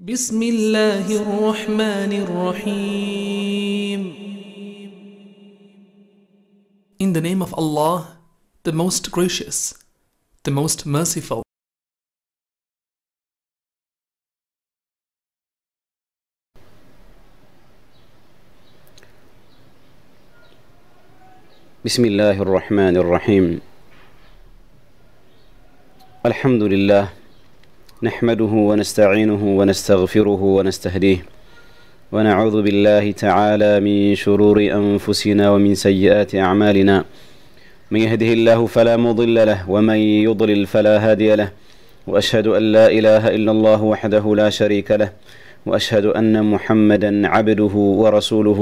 بسم الله الرحمن الرحيم In the name of Allah, the most gracious, the most merciful. بسم الله الرحمن الرحيم الحمد لله نحمده ونستعينه ونستغفره ونستهديه ونعوذ بالله تعالى من شرور أنفسنا ومن سيئات أعمالنا من يهده الله فلا مضل له ومن يضلل فلا هادي له وأشهد أن لا إله إلا الله وحده لا شريك له وأشهد أن محمدا عبده ورسوله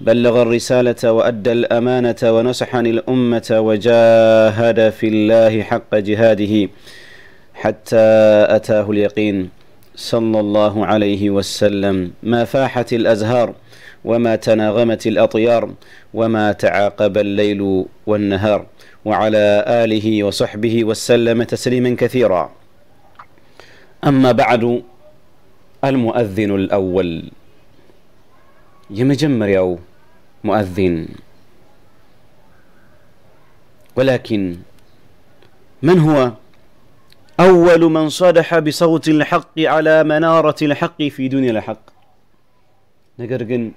بلغ الرسالة وأدى الأمانة ونصح الأمة وجاهد في الله حق جهاده حتى أتاه اليقين صلى الله عليه وسلم ما فاحت الأزهار وما تناغمت الأطيار وما تعاقب الليل والنهار وعلى آله وصحبه وسلم تسليما كثيرا أما بعد المؤذن الأول يمجمر أو مؤذن ولكن من هو؟ أول من صدح بصوت الحق على منارة الحق في دنيا الحق نقرقن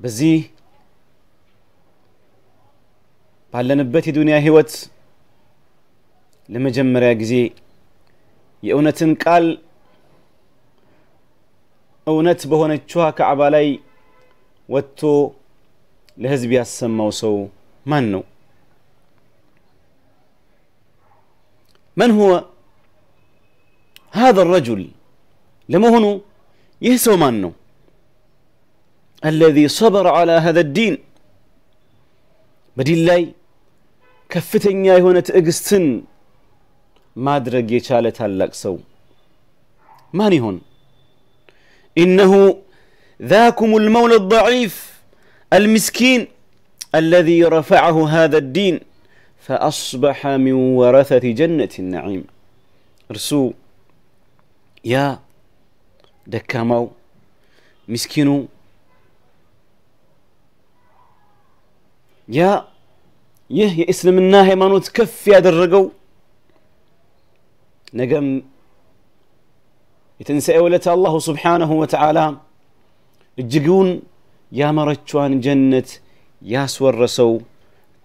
بزي بعد نبتي دنيا هوت لما جمر يقزي يأونة قال أونة بهون الشوهك عبالي واتو لهزبي السماء وسو منو من هو هذا الرجل لمهنو يهسو مانو الذي صبر على هذا الدين بدين لاي ከፍተኛ የሆነ ትዕግስትን ማድረግ የቻለ ታላቅ سو ماني هون إنه ذاكم المولى الضعيف المسكين الذي رفعه هذا الدين فأصبح من ورثة جنة النعيم رسو يا دكامو مسكينو يا يه يا إسلام الناهي ما نتكف يا درقو نقم يتنسى أولة الله سبحانه وتعالى الجقون يا مرتشوان جنة يا سور رسو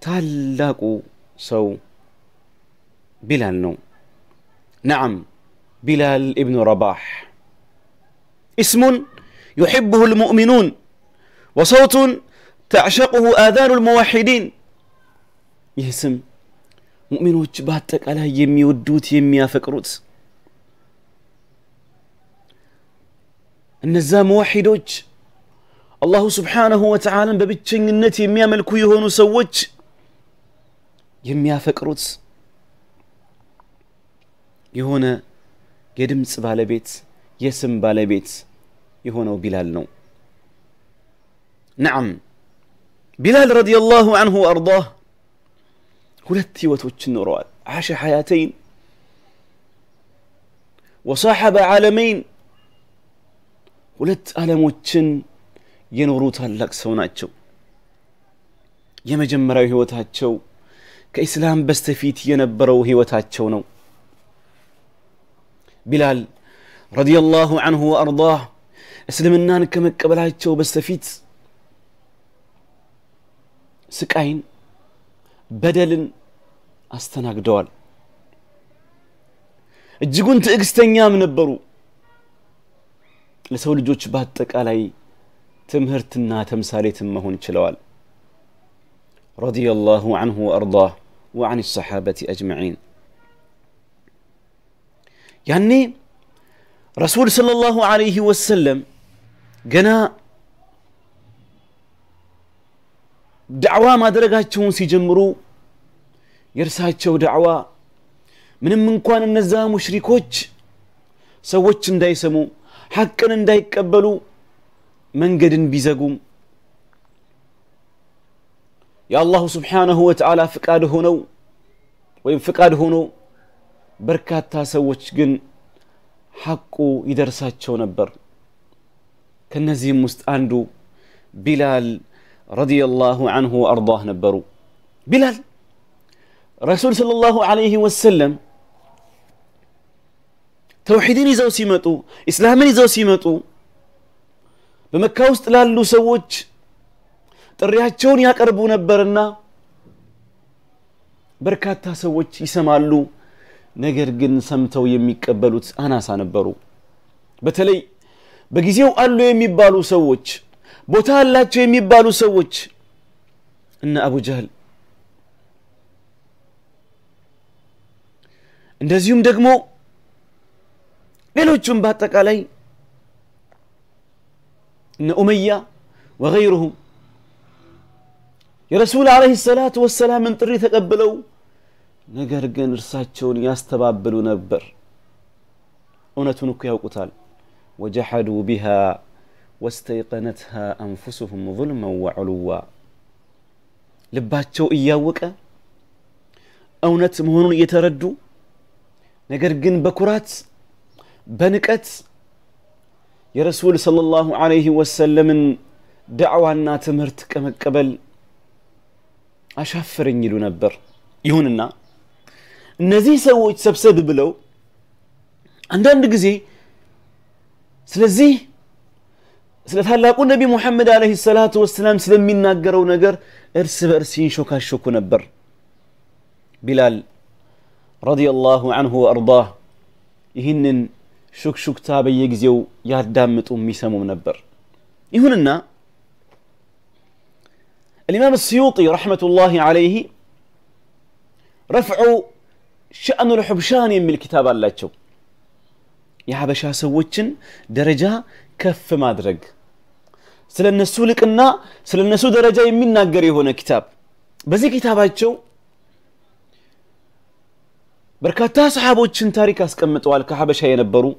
تالاقو سو بلال نو نعم بلال ابن رباح اسم يحبه المؤمنون وصوت تعشقه آذان الموحدين يسم مؤمن وجباتك على يمي ودوت يمي فكروت النزا موحدوج الله سبحانه وتعالى ببتشن النتي يمي ملكو يهونو سوتش የሚያፈቅሩት የሆነ የድምፅ ባለቤት የስም ባለቤት የሆነው ቢላል ነው። ነዓም ቢላል ረዲየላሁ አንሁ ወአርዳህ ሁለት ህይወቶችን ኖረዋል። ዓሸ ሐያተይን ወሳሐበ ዓለመይን ሁለት ዓለሞችን የኖሩ ታላቅ ሰው ናቸው። የመጀመሪያው ህይወታቸው ከኢስላም በስተፊት የነበረው ህይወታቸው ነው ቢላል ረዲየላሁ አንሁ ወአርዳህ እስልምናን ከመቀበላቸው በስተፊት ስቃይን በደልን አስተናግደዋል እጅጉን ትዕግስተኛም ነበሩ ለሰው ልጆች በአጠቃላይ ትምህርትና ተምሳሌትም መሆን ችለዋል رضي الله عنه وأرضاه وعن الصحابة أجمعين يعني رسول صلى الله عليه وسلم قنا دعوة ما درجات درجاتهم سيجمروا يرساتشوا دعوة ምንም እንኳን داي سمو ሰዎች እንዳይሰሙ ሐቅን እንዳይቀበሉ መንገድን ቢዘጉም يا الله سبحانه وتعالى فقاده هنو ويم فقاده هنو بركات تاسوش جن حقو يدرسات شو نبر كنزي مستاندو بلال رضي الله عنه وارضاه نبرو بلال رسول صلى الله عليه وسلم توحيدين زو سيمتو اسلامين زو سيمتو بمكاوست لالو سوش ጥሪያቸውን ያቀርቡ ነበርና በርካታ ሰዎች ይሰማሉ። ነገር ግን ሰምተው የሚቀበሉት አናሳ ነበሩ። በተለይ በጊዜው አሉ የሚባሉ ሰዎች፣ ቦታ አላቸው የሚባሉ ሰዎች እነ አቡጃህል እንደዚሁም ደግሞ ሌሎቹም በአጠቃላይ እነ ኡመያ ወገይሩሁም يا رسول عليه الصلاة والسلام من طري تقبلوا نقر قن رساتشون يستبابلوا نبر أنا تنك يا قتال وجحدوا بها واستيقنتها أنفسهم ظلما وعلوا لباتشو إياوك أو نتمهون يتردوا نقر قن بكرات بنكت يا رسول صلى الله عليه وسلم دعوانا تمرت كما قبل አሻፈረኝ ይሉ ነበር። ይሁንና እነዚህ ሰዎች ሰብሰብ ብለው አንዳንድ ጊዜ ስለዚህ ስለ ታላቁ ነቢ ሙሐመድ ዓለይሂ ሰላቱ ወሰላም ስለሚናገረው ነገር እርስ በእርስ ይንሾካሾኩ ነበር። ቢላል ረዲየላሁ አንሁ ወአርዳህ ይህንን ሹክሹክታ በየጊዜው ያዳምጡ የሚሰሙም ነበር። ይሁንና الإمام السيوطي رحمة الله عليه رفع شأن الحبشاني من الكتاب الله يا بشا سوتشن درجة كف مدرج سل النسو لك النا سل النسو درجة من ناقري هنا كتاب بزي كتاب هاتشو بركاتا صحابو تشن تاريك اسكمتو على كحبشا ينبرو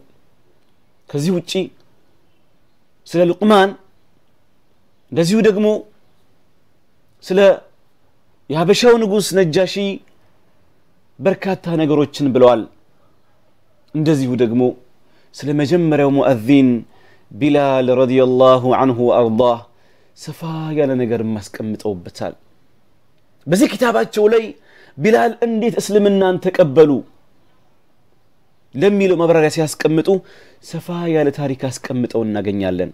كزيوتشي سل لقمان دزيو دقمو ስለ የሀበሻው ንጉሥ ነጃሺ በርካታ ነገሮችን ብለዋል። እንደዚሁ ደግሞ ስለ መጀመሪያው ሙአዚን ቢላል ረዲየላሁ አንሁ አርዳህ ሰፋ ያለ ነገር ማስቀምጠውበታል። በዚህ ኪታባቸው ላይ ቢላል እንዴት እስልምናን ተቀበሉ ለሚለው ማብራሪያ ሲያስቀምጡ ሰፋ ያለ ታሪክ አስቀምጠው እናገኛለን።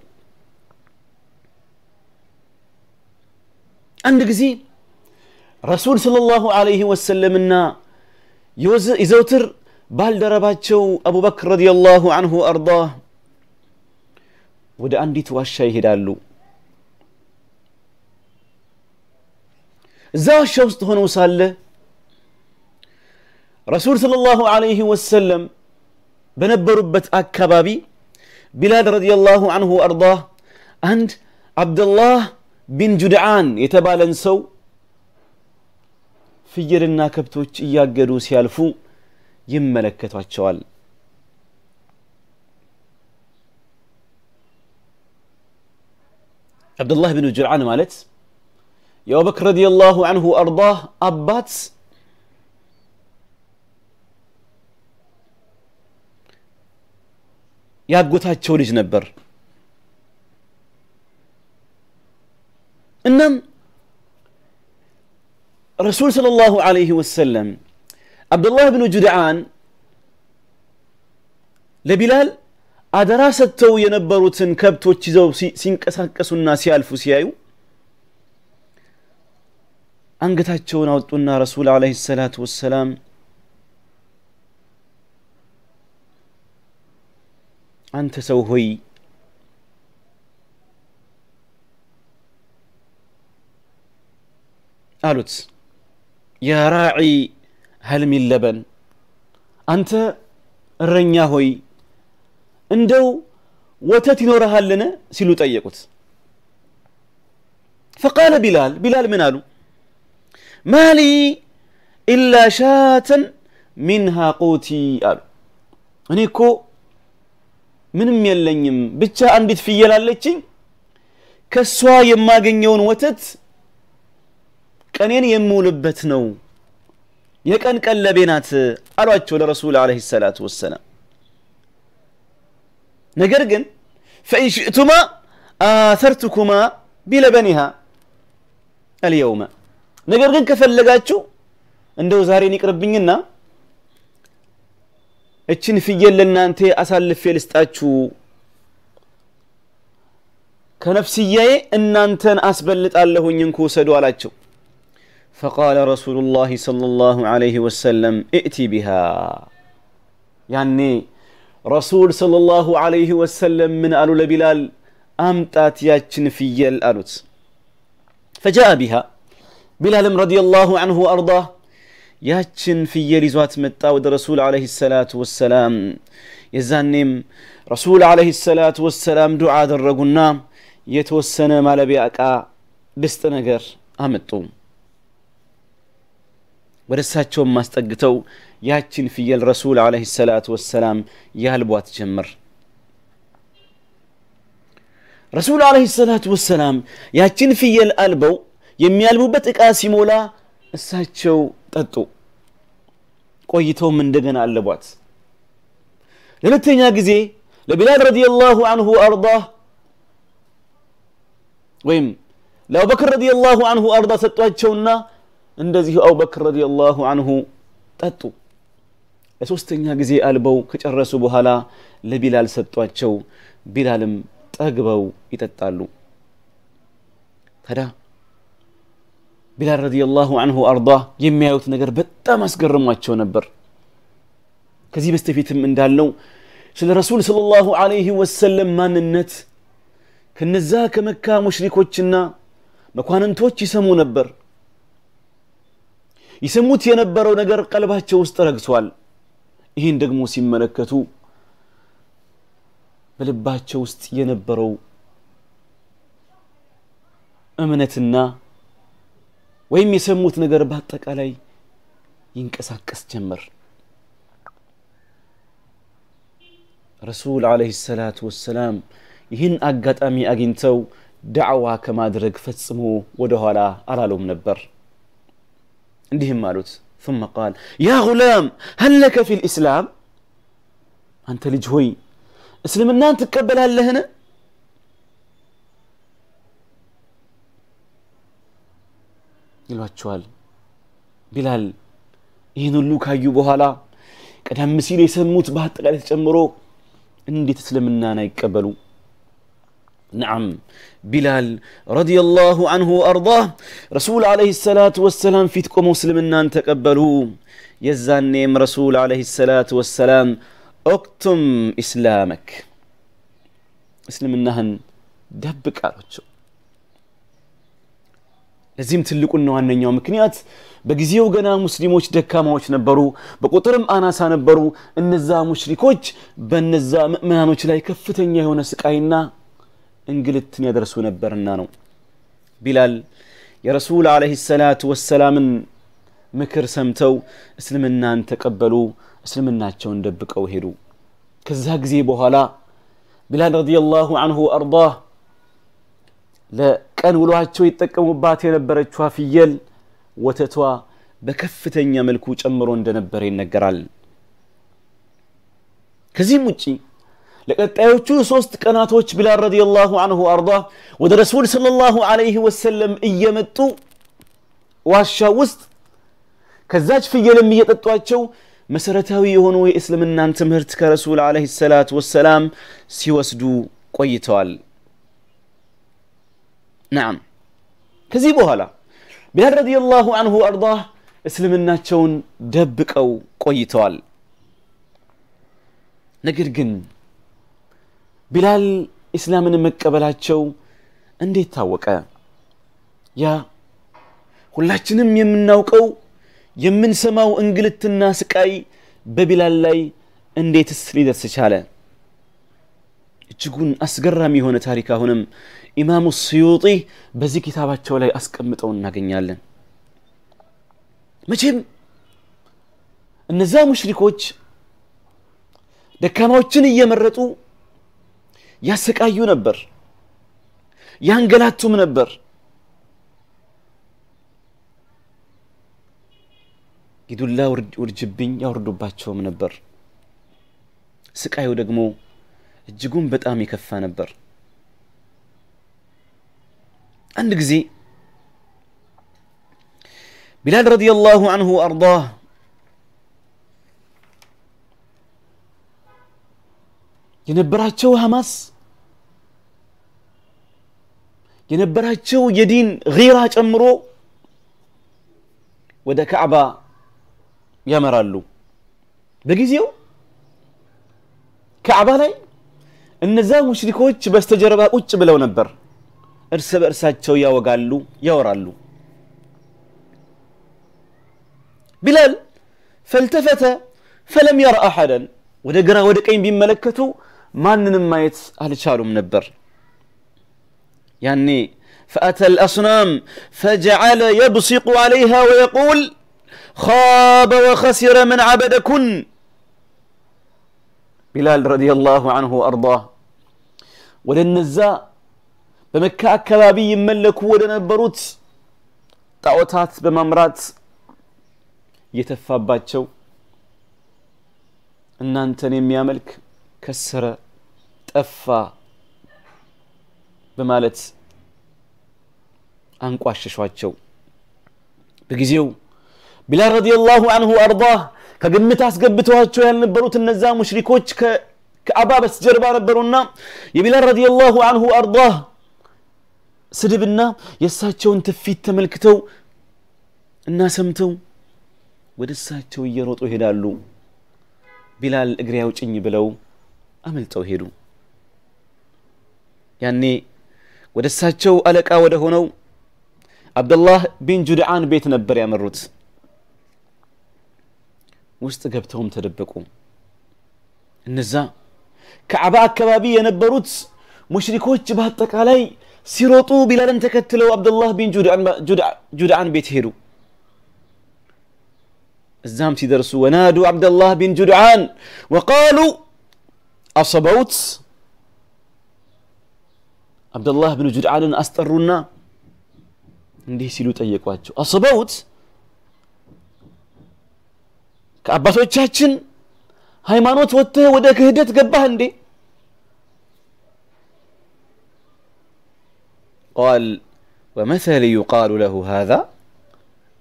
አንድ ጊዜ ረሱል ሰለላሁ ዐለይሂ ወሰለምና የዘውትር ባልደረባቸው አቡበክር ረዲየላሁ ዐንሁ አርዳህ ወደ አንዲት ዋሻ ይሄዳሉ። እዛ ዋሻ ውስጥ ሆነው ሳለ ረሱል ሰለላሁ ዐለይሂ ወሰለም በነበሩበት አካባቢ ቢላል ረዲየላሁ ዐንሁ አርዳህ አንድ አብደላህ ቢን ጁድዓን የተባለን ሰው ፍየልና ከብቶች እያገዱ ሲያልፉ ይመለከቷቸዋል። አብዱላህ ብን ጁድዓን ማለት የአቡበክር ረዲየላሁ አንሁ አርዳህ አባት ያጎታቸው ልጅ ነበር። Enam Resul sallallahu alaihi wasallam Abdullah bin Juda'an ለቢላል አደራ ሰጥተው የነበሩትን ከብቶች ይዘው ሲንቀሳቀሱና ሲያልፉ ሲያዩ አንገታቸውን አወጡና ረሱል አለይሂ ሰላቱ ወሰላም አንተ ሰው ሆይ አሉት የራዒ ሀልሚን ለበን አንተ እረኛ ሆይ እንደው ወተት ይኖረሃልን ሲሉ ጠየቁት ፈቃለ ቢላል ቢላል ምን አሉ ማሊ ኢላ ሻተን ሚንሃ ቆቲ አሉ እኔ እኮ ምንም የለኝም ብቻ አንዲት ፍየል አለችኝ ከእሷ የማገኘውን ወተት ቀኔን የምውልበት ነው የቀን ቀለቤ ናት አሏቸው ለረሱል አለይሂ ሰላት ወሰላም። ነገር ግን ፈኢን ሽእቱማ አተርቱኩማ ቢለበኒሃ አልየውመ፣ ነገር ግን ከፈለጋችሁ እንደው ዛሬን ይቅርብኝና እችን ፍየል ለእናንተ አሳልፌ ልስጣችሁ፣ ከነፍስያዬ እናንተን አስበልጣለሁኝ፣ እንኩ ውሰዱ አላቸው። فقال رسول الله صلى الله عليه وسلم ائتي بها يعني رسول صلى الله عليه وسلم من قالوا لبلال أمتات ياتشن في الأرض فجاء بها بلال رضي الله عنه وأرضاه ياتشن في يلزوات متى رسول عليه الصلاة والسلام يزنم رسول عليه الصلاة والسلام دعاء الرجل نام يتوسنا ما لبيك بستنجر أمتوم ወደ እሳቸውም አስጠግተው ያችን ፍየል ረሱል ዓለይሂ ሰላቱ ወሰላም ያልቧት ጀመር። ረሱል ዓለይሂ ሰላቱ ወሰላም ያችን ፍየል አልበው የሚያልቡበት ዕቃ ሲሞላ እሳቸው ጠጡ። ቆይተውም እንደገና አለቧት። ለሁለተኛ ጊዜ ለቢላል ረዲየላሁ አንሁ አርዳህ ወይም ለአቡበክር ረዲየላሁ አንሁ አርዳ ሰጧቸውና እንደዚሁ አቡበክር ረዲየላሁ አንሁ ጠጡ። ለሶስተኛ ጊዜ አልበው ከጨረሱ በኋላ ለቢላል ሰጧቸው። ቢላልም ጠግበው ይጠጣሉ። ታዲያ ቢላል ረዲየላሁ አንሁ አርዳ የሚያዩት ነገር በጣም አስገርሟቸው ነበር። ከዚህ በስተፊትም እንዳልነው ስለ ረሱል ሰለላሁ አለይህ ወሰለም ማንነት ከነዛ ከመካ ሙሽሪኮችና መኳንንቶች ይሰሙ ነበር። ይሰሙት የነበረው ነገር ቀልባቸው ውስጥ ረግሷል። ይህን ደግሞ ሲመለከቱ በልባቸው ውስጥ የነበረው እምነትና ወይም የሰሙት ነገር በአጠቃላይ ይንቀሳቀስ ጀመር። ረሱል ዓለይሂ ሰላቱ ወሰላም ይህን አጋጣሚ አግኝተው ዳዕዋ ከማድረግ ፈጽሞ ወደኋላ አላሉም ነበር። عندهم مالوت ثم قال يا غلام هل لك في الإسلام أنت لجوي اسلم النان تقبل هل لهنا ይሏቸዋል ቢላል ይህን ሁሉ ካዩ በኋላ ቀደም ሲል የሰሙት በአጠቃላይ ተጨምሮ እንዴት እስልምናን አይቀበሉ نعم بلال رضي الله عنه وأرضاه رسول عليه الصلاة والسلام فيتكم مسلمنا تقبلوا يزانيم رسول عليه الصلاة والسلام اكتم إسلامك اسلمناهن دبك አሏቸው ለዚህም ትልቁና ዋነኛው ምክንያት በጊዜው ገና ሙስሊሞች ደካማዎች ነበሩ፣ በቁጥርም አናሳ ነበሩ። እነዛ ሙሽሪኮች በነዛ ምእመናኖች ላይ ከፍተኛ የሆነ ስቃይና እንግልትን ያደርሱ ነበርና ነው ቢላል የረሱል ዓለይሂ ሰላቱ ወሰላምን ምክር ሰምተው እስልምናን ተቀበሉ እስልምናቸውን ደብቀው ሄዱ ከዛ ጊዜ በኋላ ቢላል ረዲየላሁ አንሁ አርዳህ ለቀን ውሏቸው ይጠቀሙባት የነበረችዋ ፍየል ወተቷ በከፍተኛ መልኩ ጨምሮ እንደነበረ ይነገራል ከዚህም ውጪ ለቀጣዮቹ ሶስት ቀናቶች ቢላል ረዲየላሁ አንሁ አርዳ ወደ ረሱል ሰለላሁ አለይህ ወሰለም እየመጡ ዋሻ ውስጥ ከዛች ፍየልም እየጠጧቸው መሰረታዊ የሆኑ የእስልምናን ትምህርት ከረሱል ዐለይሂ ሰላት ወሰላም ሲወስዱ ቆይተዋል። ናም ከዚህ በኋላ ቢላል ረዲየላሁ አንሁ አርዳ እስልምናቸውን ደብቀው ቆይተዋል። ነገር ግን ቢላል ኢስላምን መቀበላቸው እንዴት ታወቀ? ያ ሁላችንም የምናውቀው የምንሰማው እንግልትና ስቃይ በቢላል ላይ እንዴትስ ሊደርስ ቻለ? እጅጉን አስገራሚ የሆነ ታሪክ አሁንም ኢማሙ ስዩጢ በዚህ ኪታባቸው ላይ አስቀምጠው እናገኛለን። መቼም እነዛ ሙሽሪኮች ደካማዎችን እየመረጡ ያሰቃዩ ነበር ያንገላቱም ነበር ጊዱላ ውርጅብኝ ያወርዱባቸውም ነበር ስቃዩ ደግሞ እጅጉን በጣም የከፋ ነበር አንድ ጊዜ ቢላል ረዲየላሁ አንሁ አርዳህ የነበራቸው ሐማስ የነበራቸው የዲን ራ ጨምሮ ወደ ካዕባ ያመራሉ። በጊዜው ካዕባ ላይ እነዛ ሙሽሪኮች በስተጀርባ ቁጭ ብለው ነበር። እርስ በእርሳቸው ያወጋሉ፣ ያወራሉ። ቢላል ፈልተፈተ ፈለም የር አሐደን፣ ወደ ግራ ወደ ቀኝ ቢመለከቱ ማንንም ማየት አልቻሉም ነበር። يعني فأتى الأصنام فجعل يبصق عليها ويقول خاب وخسر من عبدكن بلال رضي الله عنه وأرضاه وللنزاء بمكة بممرات يتفا باتشو ان انت نيم يا ملك كسر تفا بمالت አንቋሽሿቸው በጊዜው ቢላል ረዲየላሁ አንሁ አርዳህ ከግምት አስገብተዋቸው ያልነበሩት እነዛ ሙሽሪኮች ከአባ በስተጀርባ ነበሩና የቢላል ረዲየላሁ አንሁ አርዳህ ስድብና የእሳቸውን ትፊት ተመልክተው እና ሰምተው ወደ እሳቸው እየሮጡ ይሄዳሉ ቢላል እግሬ አውጭኝ ብለው አመልጠው ሄዱ ያኔ ወደ እሳቸው አለቃ ወደ ሆነው عبد الله بن جدعان بيت نبر يا مروت وسط جبتهم تدبقوا النزا كعبا كبابي يا نبروت مشركوش جبهة علي سيروطو بلال تكتلوا عبد الله بن جدعان جدعان بيت هيرو الزام درسوا ونادوا عبد الله بن جدعان وقالوا أصبوت عبد الله بن جدعان أسترنا እንዲህ ሲሉ ጠየቋቸው አስበውት ከአባቶቻችን ሃይማኖት ወጥተህ ወደ ክህደት ገባህ እንዴ قال ومثل يقال له هذا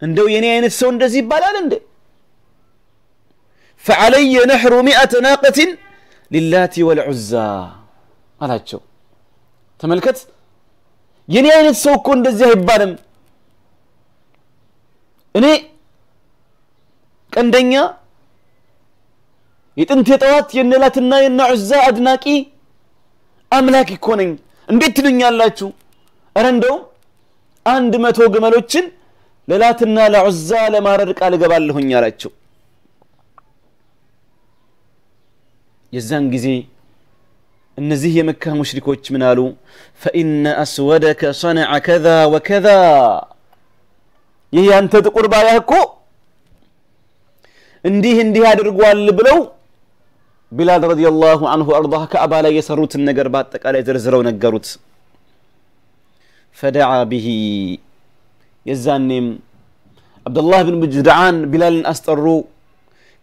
عنده يعني عين السو ندزي بالال فعلي نحر مئة ناقة للات والعزى على تشو تملكت يعني أنا السو كون ندزي እኔ ቀንደኛ የጥንት የጠዋት የነላትና የነ ዑዛ አድናቂ አምላክ እኮ ነኝ እንዴት ትሉኛላችሁ እረ እንደውም አንድ መቶ ግመሎችን ለላትና ለዑዛ ለማረድ ቃል እገባለሁኝ አላቸው የዛን ጊዜ እነዚህ የመካ ሙሽሪኮች ምን አሉ ፈኢነ አስወደከ ሰነዐ ከዛ ወከዛ ይህ ያንተ ጥቁር ባሪያህ እኮ እንዲህ እንዲህ አድርጓል ብለው ቢላል ረዲየላሁ አንሁ አርዳ ከአባ ላይ የሰሩትን ነገር በአጠቃላይ ዝርዝረው ነገሩት። ፈደዓ ብሂ የዛኔም አብደላህ ብን ብጅድዓን ቢላልን አስጠሩ።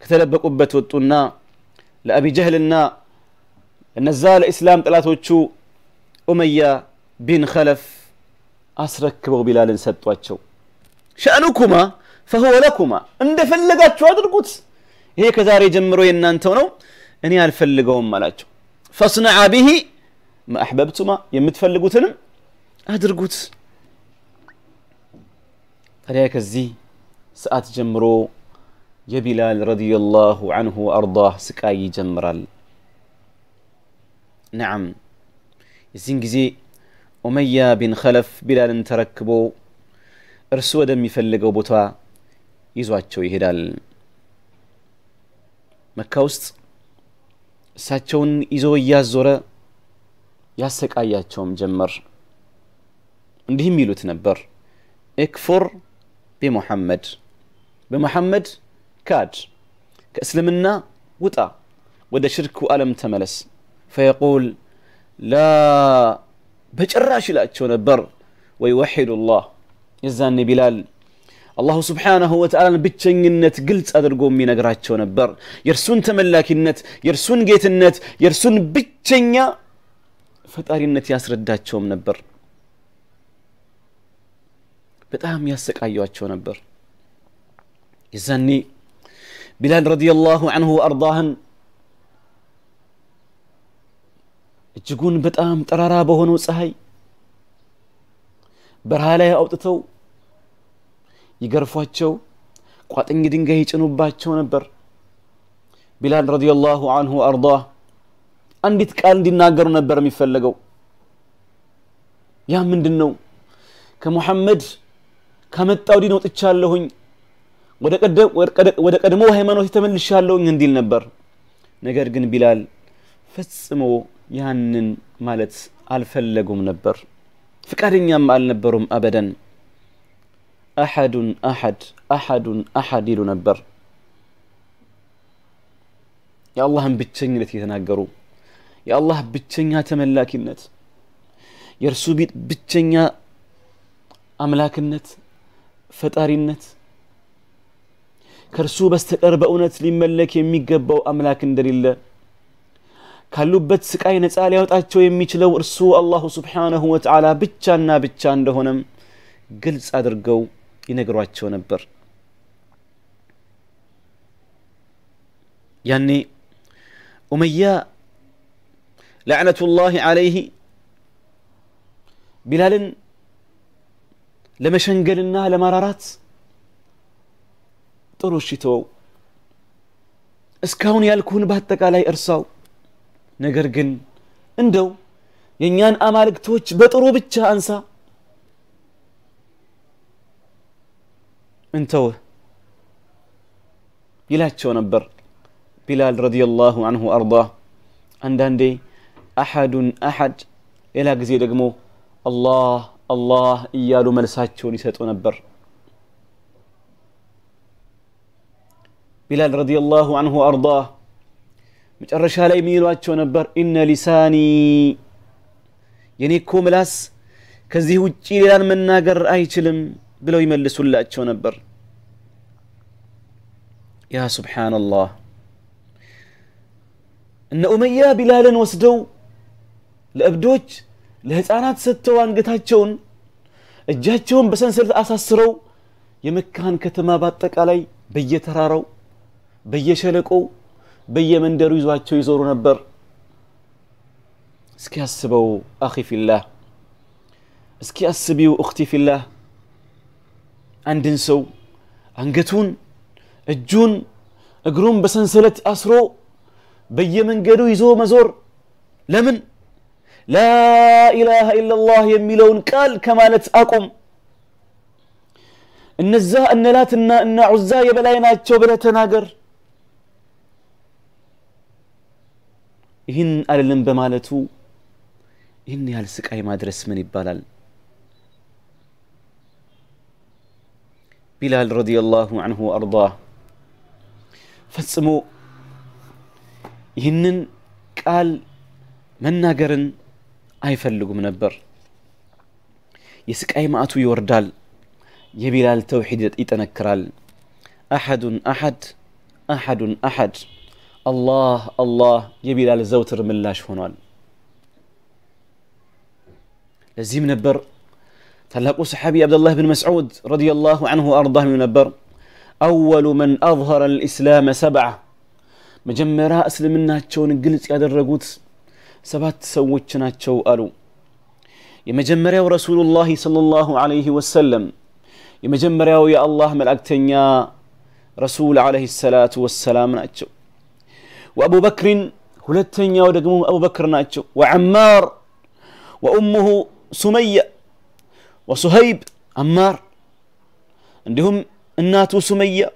ከተለበቁበት ወጡና ለአቢ ጀህልና እነዛ ለእስላም ጥላቶቹ ኡመያ ቢን ኸለፍ አስረክበው ቢላልን ሰጧቸው። ሸእኑኩማ ፈሁወ ለኩማ እንደፈለጋችሁ አድርጉት ይሄ ከዛሬ ጀምሮ የእናንተው ነው እኔ አልፈልገውም አላቸው ፈስነዓ ቢሂ ማአሕበብቱማ የምትፈልጉትንም አድርጉት ታዲያ ከዚህ ሰዓት ጀምሮ የቢላል ረዲየላሁ አንሁ አርዳህ ስቃይ ይጀምራል ነዓም የዚህን ጊዜ ኦመያ ቢን ኸለፍ ቢላልን ተረክቦ እርሱ ወደሚፈልገው ቦታ ይዟቸው ይሄዳል። መካ ውስጥ እሳቸውን ይዞ እያዞረ ያሰቃያቸውም ጀመር። እንዲህም ይሉት ነበር፣ እክፉር ቢሙሐመድ በመሐመድ ካድ፣ ከእስልምና ውጣ፣ ወደ ሽርኩ ዓለም ተመለስ። ፈየቁል ላ በጭራሽ ይላቸው ነበር ላህ የዛኔ ቢላል አላሁ ስብሓናሁ ወተዓላን ብቸኝነት ግልጽ አድርጎ የሚነግራቸው ነበር የእርሱን ተመላኪነት የእርሱን ጌትነት የእርሱን ብቸኛ ፈጣሪነት ያስረዳቸውም ነበር በጣም ያሰቃያቸው ነበር የዛኔ ቢላል ረዲየላሁ አንሁ አርዳህን እጅጉን በጣም ጠራራ በሆነው ፀሐይ በረሃ ላይ አውጥተው ይገርፏቸው፣ ቋጥኝ ድንጋይ ይጭኑባቸው ነበር። ቢላል ረዲየላሁ አንሁ አርዳ አንዲት ቃል እንዲናገሩ ነበር የሚፈለገው። ያ ምንድን ነው? ከሙሐመድ ከመጣው ዲን ወጥቻለሁኝ፣ ወደ ቀድሞ ሃይማኖት ተመልሻለሁኝ እንዲል ነበር። ነገር ግን ቢላል ፈጽሞ ያንን ማለት አልፈለጉም ነበር። ፍቃደኛም አልነበሩም አበደን። አሐዱን አሐድ አሐዱን አሐድ ይሉ ነበር። የአላህን ብቸኝነት እየተናገሩ የአላህ ብቸኛ ተመላኪነት የእርሱ ብቸኛ አምላክነት ፈጣሪነት ከእርሱ በስተቀር በእውነት ሊመለክ የሚገባው አምላክ እንደሌለ ካሉበት ስቃይ ነፃ ሊያወጣቸው የሚችለው እርሱ አላሁ ስብሓነሁ ወተዓላ ብቻና ብቻ እንደሆነም ግልጽ አድርገው ይነግሯቸው ነበር ያኔ ኡመያ ላዕነቱላህ ዓለይህ ቢላልን ለመሸንገልና ለማራራት ጥሩ ሽተወው እስካሁን ያልኩህን በአጠቃላይ እርሳው نجرجن اندو ين ينيان امالك توش بتروبتش انسى انتو يلا تشو نبر بلال رضي الله عنه ارضاه عندي احد احد الى كزيد اقمو الله الله ايالو ملساتشو نساتو نبر بلال رضي الله عنه وارضاه መጨረሻ ላይ ምን ይሏቸው ነበር? ኢነ ሊሳኒ የኔ እኮ ምላስ ከዚህ ውጪ ሌላን መናገር አይችልም ብለው ይመልሱላቸው ነበር። ያ ሱብሓነላህ። እነ ኡመያ ቢላልን ወስደው ለእብዶች ለህፃናት ሰጥተው አንገታቸውን እጃቸውን በሰንሰለት አሳስረው የመካን ከተማ በአጠቃላይ በየተራራው በየሸለቆው በየመንደሩ ይዟቸው ይዞሩ ነበር እስኪ አስበው አኺ ፊላህ እስኪ አስቢው እኽቲ ፊላህ አንድን ሰው አንገቱን እጁን እግሩን በሰንሰለት አስሮ በየመንገዱ ይዞ መዞር ለምን لا إله إلا الله يميلون قال كمالت أقم النزاه النلات النا النا عزا يبلاينا تشوبلة تناقر ይህን አይደለም በማለቱ ይህን ያህል ስቃይ ማድረስ ምን ይባላል? ቢላል ላሁ አንሁ አርዳ ፈጽሞ ይህንን ቃል መናገርን አይፈልጉም ነበር። የስቃይ ማዕቱ ይወርዳል። የቢላል ተውሒድ ይጠነክራል። አሐዱን አሐድ አሐዱን አሐድ الله الله يبي لا زوتر ملاش هونال لزيم نبر تلقوا صحابي عبد الله بن مسعود رضي الله عنه وأرضاه ينبر أول من أظهر الإسلام سبعة مجمرا أسلمناتشون قلت يا درقوت سبات ألو سوتشناتشو قالوا የመጀመሪያው ረሱሉላህ ሰለላሁ ዐለይሂ ወሰለም የመጀመሪያው የአላህ መልእክተኛ ረሱል ዐለይሂ ሰላቱ ወሰላም ናቸው وأبو بكر ሁለተኛ أبو بكر ناتشو وعمار وأمه سمية وصهيب عمار عندهم الناتو سمية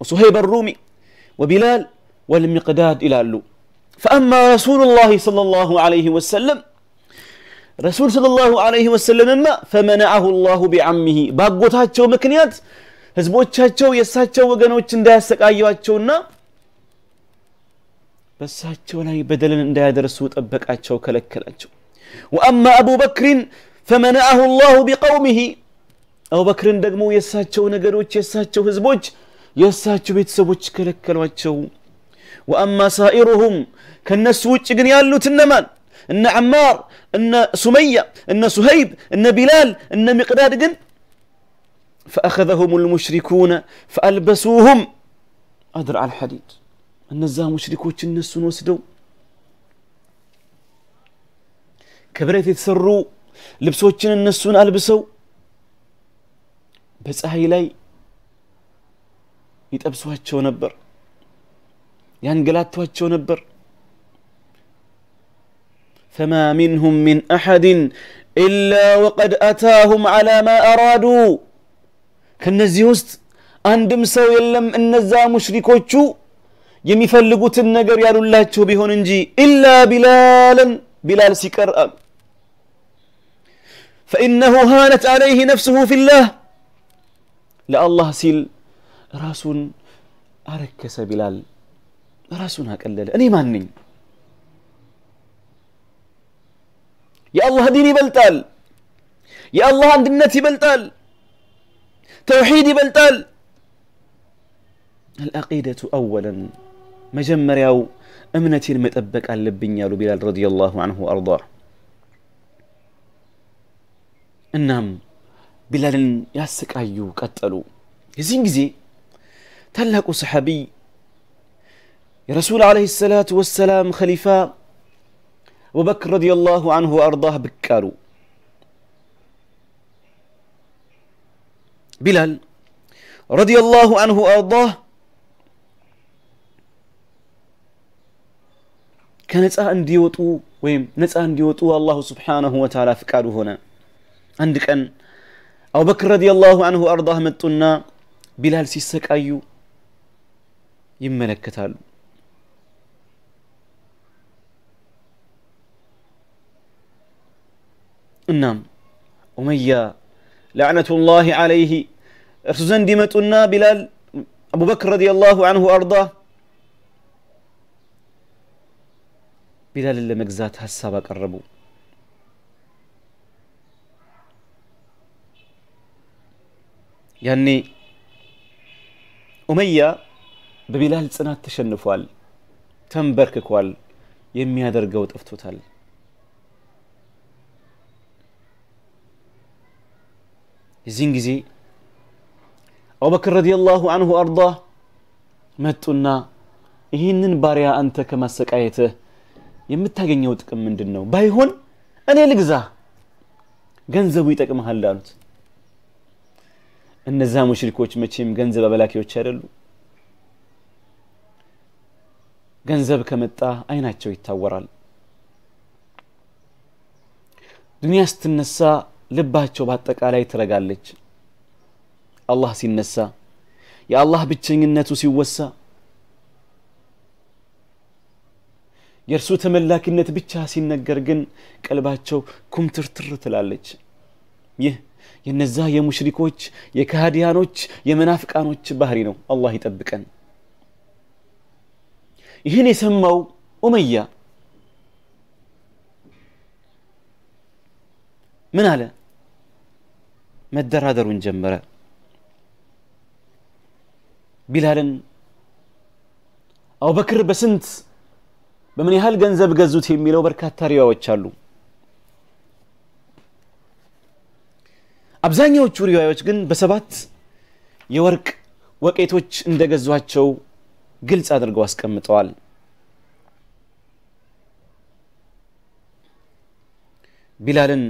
وصهيب الرومي وبلال والمقداد إلى اللو فأما رسول الله صلى الله عليه وسلم رسول صلى الله عليه وسلم ما فمنعه الله بعمه باقوتها تشو مكنيات هزبوتها تشو يساتشو وغنوتش انداسك تشونا በሳቸው ላይ በደልን እንዳያደርሱ ጠበቃቸው ከለከላቸው ወአማ አቡ በክርን ፈመናአሁ ላሁ ቢቀውሚህ አቡበክርን ደግሞ የእሳቸው ነገዶች የእሳቸው ህዝቦች የእሳቸው ቤተሰቦች ከለከሏቸው ወአማ ሳኢሩሁም ከእነሱ ውጭ ግን ያሉት እነማን እነ አማር እነ ሱመያ እነ ሱሀይብ እነ ቢላል እነ ሚቅዳድ ግን فأخذهم المشركون فألبسوهم أدرع الحديد እነዛ ሙሽሪኮች እነሱን ወስደው ከብረት የተሰሩ ልብሶችን እነሱን አልብሰው በፀሐይ ላይ ይጠብሷቸው ነበር ያንገላቷቸው ነበር فما منهم من أحد إلا وقد أتاهم على ما أرادوا كنزيوست أندم عندم سو يلم النزا مشركوتشو የሚፈልጉትን ነገር ያሉላቸው ቢሆን እንጂ ኢላ ቢላልን ቢላል ሲቀር ፈኢነሁ ሃነት አለይህ ነፍስሁ ፊላህ ለአላህ ሲል ራሱን አረከሰ ቢላል ራሱን አቀለለ እኔ ማን ነኝ የአላህ ዲን ይበልጣል የአላህ አንድነት ይበልጣል ተውሒድ ይበልጣል العقيدة أولا መጀመሪያው እምነቴን መጠበቅ አለብኝ አሉ ቢላል ረዲየላሁ አንሁ አርዳ። እናም ቢላልን ያሰቃዩ ቀጠሉ። የዚህን ጊዜ ታላቁ ሰሓቢይ የረሱል ዓለይሂ ሰላቱ ወሰላም ኸሊፋ አቡበክር ረዲየላሁ አንሁ አርዳህ ብቅ አሉ። ቢላል ረዲየላሁ አንሁ አርዳህ كانت كنصح انديوطو ويم نصح انديوطو الله سبحانه وتعالى فقاله هنا عندك ان ابو بكر رضي الله عنه ارضاه متونا بلال سيسقايو يملكتال انام اميه لعنه الله عليه ارسو زندي متونا بلال ابو بكر رضي الله عنه ارضاه ቢላልን ለመግዛት ሀሳብ አቀረቡ። ያኔ ኡመያ በቢላል ጽናት ተሸንፏል፣ ተንበርክኳል፣ የሚያደርገው ጠፍቶታል። የዚህን ጊዜ አቡበክር ረዲየላሁ አንሁ አርዳ መጡና ይህንን ባሪያ አንተ ከማሰቃየትህ የምታገኘው ጥቅም ምንድን ነው? ባይሆን እኔ ልግዛ፣ ገንዘቡ ይጠቅመሃል አሉት። እነዛ ሙሽሪኮች መቼም ገንዘብ አበላኪዎች አይደሉ። ገንዘብ ከመጣ አይናቸው ይታወራል። ዱንያ ስትነሳ ልባቸው በአጠቃላይ ትረጋለች። አላህ ሲነሳ የአላህ ብቸኝነቱ ሲወሳ የእርሱ ተመላኪነት ብቻ ሲነገር ግን ቀልባቸው ኩምትርትር ትላለች። ይህ የነዛ የሙሽሪኮች የካህዲያኖች የመናፍቃኖች ባህሪ ነው። አላህ ይጠብቀን። ይህን የሰማው ኡመያ ምን አለ? መደራደሩን ጀመረ። ቢላልን አቡበክር በስንት በምን ያህል ገንዘብ ገዙት የሚለው በርካታ ሪዋዎች አሉ። አብዛኛዎቹ ሪዋዎች ግን በሰባት የወርቅ ወቄቶች እንደገዟቸው ግልጽ አድርገው አስቀምጠዋል። ቢላልን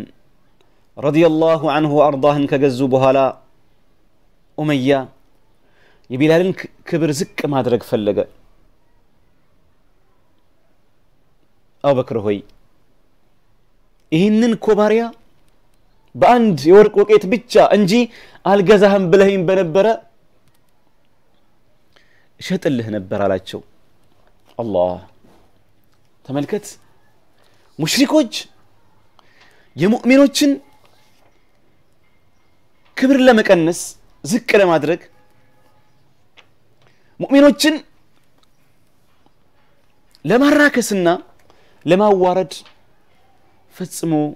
ረዲየላሁ አንሁ አርዳህን ከገዙ በኋላ ኡመያ የቢላልን ክብር ዝቅ ማድረግ ፈለገ። አቡበክር ሆይ ይህንን ኮባሪያ በአንድ የወርቅ ወቄት ብቻ እንጂ አልገዛህም ብለህም በነበረ እሸጥልህ ነበር አላቸው። አላህ ተመልከት፣ ሙሽሪኮች የሙእሚኖችን ክብር ለመቀነስ ዝቅ ለማድረግ ሙእሚኖችን ለማራከስና لما ورد فتسمو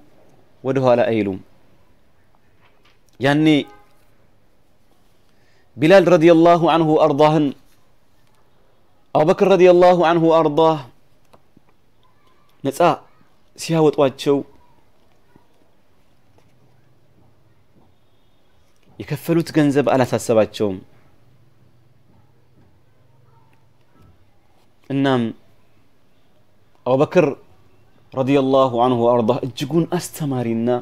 ودها لا أيلوم يعني بلال رضي الله عنه أرضاهن أو بكر رضي الله عنه أرضاه نساء سيهاو تواجشو يكفلوت جنزب على ساسباتشوم النام أبو بكر رضي الله عنه وأرضاه تجون أستمرنا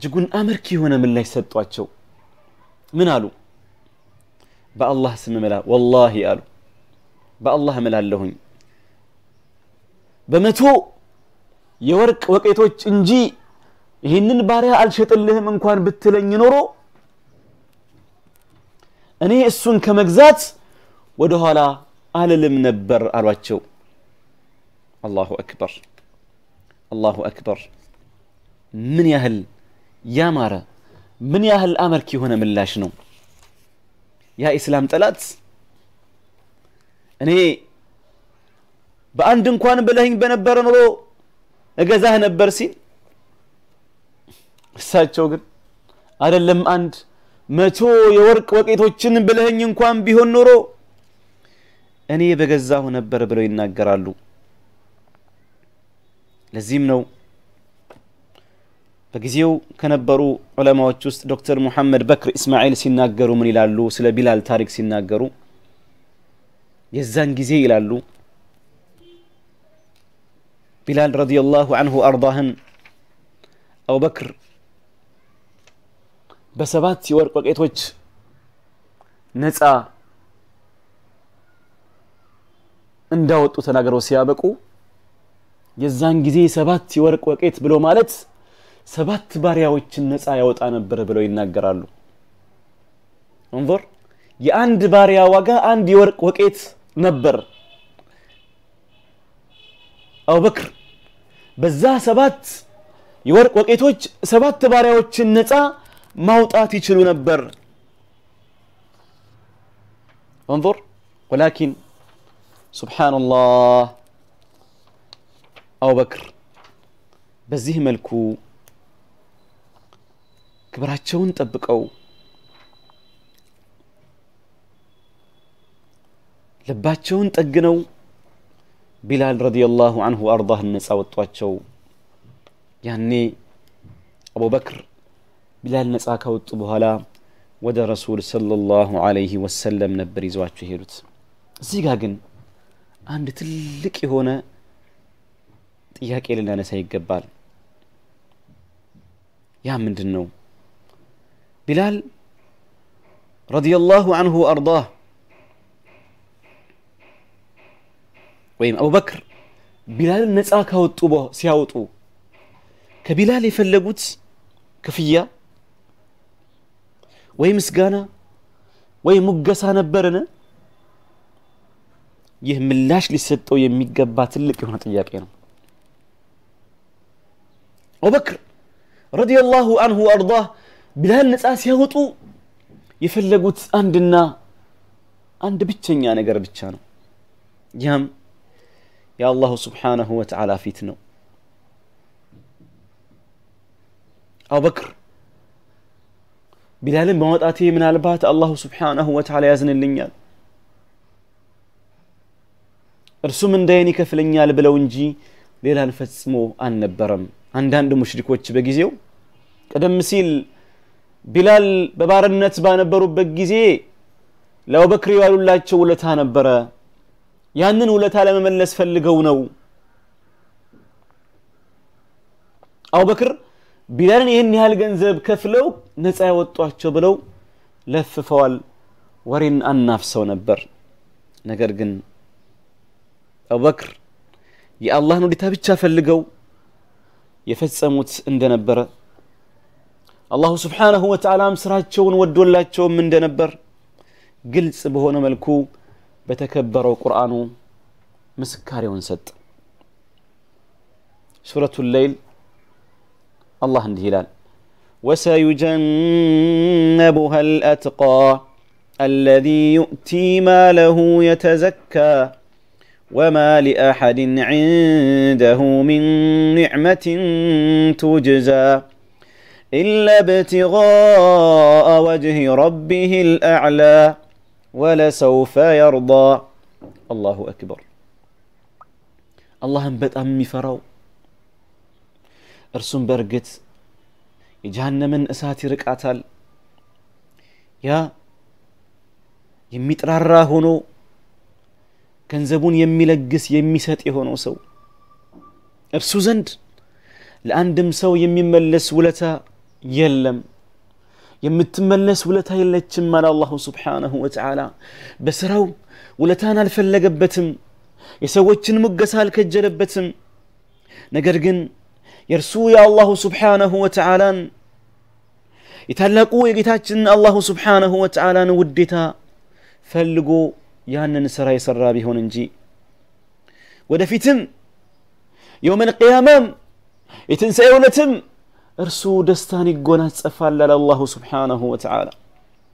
تجون أمر كي هنا من الله سد واتشو من قالوا بأ الله سمي ملا والله قالوا بأ الله ملا لهم بمتو يورك وقيتو انجي هنن باريها ألشيط اللهم انكوان بتلين ينورو እኔ እሱን ከመግዛት ወደ ኋላ አልልም ነበር አሏቸው አላሁ አክበር አላሁ አክበር ምን ያህል ያማረ ምን ያህል አመርክ የሆነ ምላሽ ነው ያ ኢስላም ጠላት እኔ በአንድ እንኳን ብለህኝ በነበረ ኑሮ እገዛህ ነበር ሲል እሳቸው ግን አይደለም አንድ መቶ የወርቅ ወቄቶችን ብለህኝ እንኳን ቢሆን ኖሮ እኔ በገዛሁ ነበር ብለው ይናገራሉ። ለዚህም ነው በጊዜው ከነበሩ ዑለማዎች ውስጥ ዶክተር ሙሐመድ በክር እስማኤል ሲናገሩ ምን ይላሉ? ስለ ቢላል ታሪክ ሲናገሩ የዛን ጊዜ ይላሉ ቢላል ረዲየላሁ አንሁ አርዳህን አቡበክር በሰባት የወርቅ ወቄቶች ነፃ እንዳወጡ ተናግረው ሲያበቁ የዛን ጊዜ ሰባት የወርቅ ወቄት ብሎ ማለት ሰባት ባሪያዎችን ነፃ ያወጣ ነበር ብለው ይናገራሉ። እንዞር የአንድ ባሪያ ዋጋ አንድ የወርቅ ወቄት ነበር። አቡበክር በዛ ሰባት የወርቅ ወቄቶች ሰባት ባሪያዎችን ነፃ ماوطات يشلو نبر انظر ولكن سبحان الله أبو بكر بزيه ملكو كبرات شون تبكو لبات شون تقنو بلال رضي الله عنه أرضه النساء والتوات يعني أبو بكر ቢላል ነፃ ከወጡ በኋላ ወደ ረሱል ሰለላሁ አለይህ ወሰለም ነበር ይዘዋቸው የሄዱት። እዚህ ጋር ግን አንድ ትልቅ የሆነ ጥያቄ ልናነሳ ይገባል። ያ ምንድን ነው? ቢላል ረዲየላሁ አንሁ ወአርዳህ ወይም አቡበክር ቢላልን ነፃ ካወጡ ሲያወጡ ከቢላል የፈለጉት ክፍያ ወይ ምስጋና ወይ ሙገሳ ነበርን ይህ ምላሽ ሊሰጠው የሚገባ ትልቅ የሆነ ጥያቄ ነው አቡበክር رضي الله عنه وأرضاه بلال نساس يغطو يفلقوت عندنا عند بيتشن يا نجر بيتشانو يام يا الله سبحانه وتعالى فيتنو أو بكر ቢላልን በማውጣቴ ምናልባት አላሁ ስብሓናሁ ወተዓላ ያዝንልኛል እርሱም እንዳይን ይከፍለኛል ብለው እንጂ ሌላን ፈጽሞ አልነበረም አንዳንድ ሙሽሪኮች በጊዜው ቀደም ሲል ቢላል በባርነት ባነበሩበት ጊዜ ለአቡበክር ያሉላቸው ውለታ ነበረ ያንን ውለታ ለመመለስ ፈልገው ነው አቡበክር ቢላልን ይህን ያህል ገንዘብ ከፍለው نتعي وطوح شبلو لف فوال ورين أن نفسو نبر نقرقن أبو بكر يا الله نولي تابتشا فلقو يفتس أموت اندنبر الله سبحانه وتعالى مسراتشون ودون لاتشون من دنبر قلت بهون ملكو بتكبروا قرآنو مسكاري ونسد سورة الليل الله عند هلال وسيجنبها الأتقى الذي يؤتي ماله يتزكى وما لأحد عنده من نعمة تجزى إلا ابتغاء وجه ربه الأعلى ولسوف يرضى الله أكبر اللهم أمي فرو ارسم برقت የጀሃነምን እሳት ይርቃታል። ያ የሚጥራራ ሆኖ ገንዘቡን የሚለግስ የሚሰጥ የሆነው ሰው እርሱ ዘንድ ለአንድም ሰው የሚመለስ ውለታ የለም። የምትመለስ ውለታ የለችም አለ አላሁ ስብሓነሁ ወተዓላ። በስራው ውለታን አልፈለገበትም፣ የሰዎችን ሙገሳ አልከጀለበትም። ነገር ግን يرسويا الله سبحانه وتعالى يتلقوا يقتاجن الله سبحانه وتعالى وديتا فلقوا يانا نسرى يسرى بهون نجي ودفيتم يوم القيامة يتنسى يولتم ارسو دستاني قونات سفال الله سبحانه وتعالى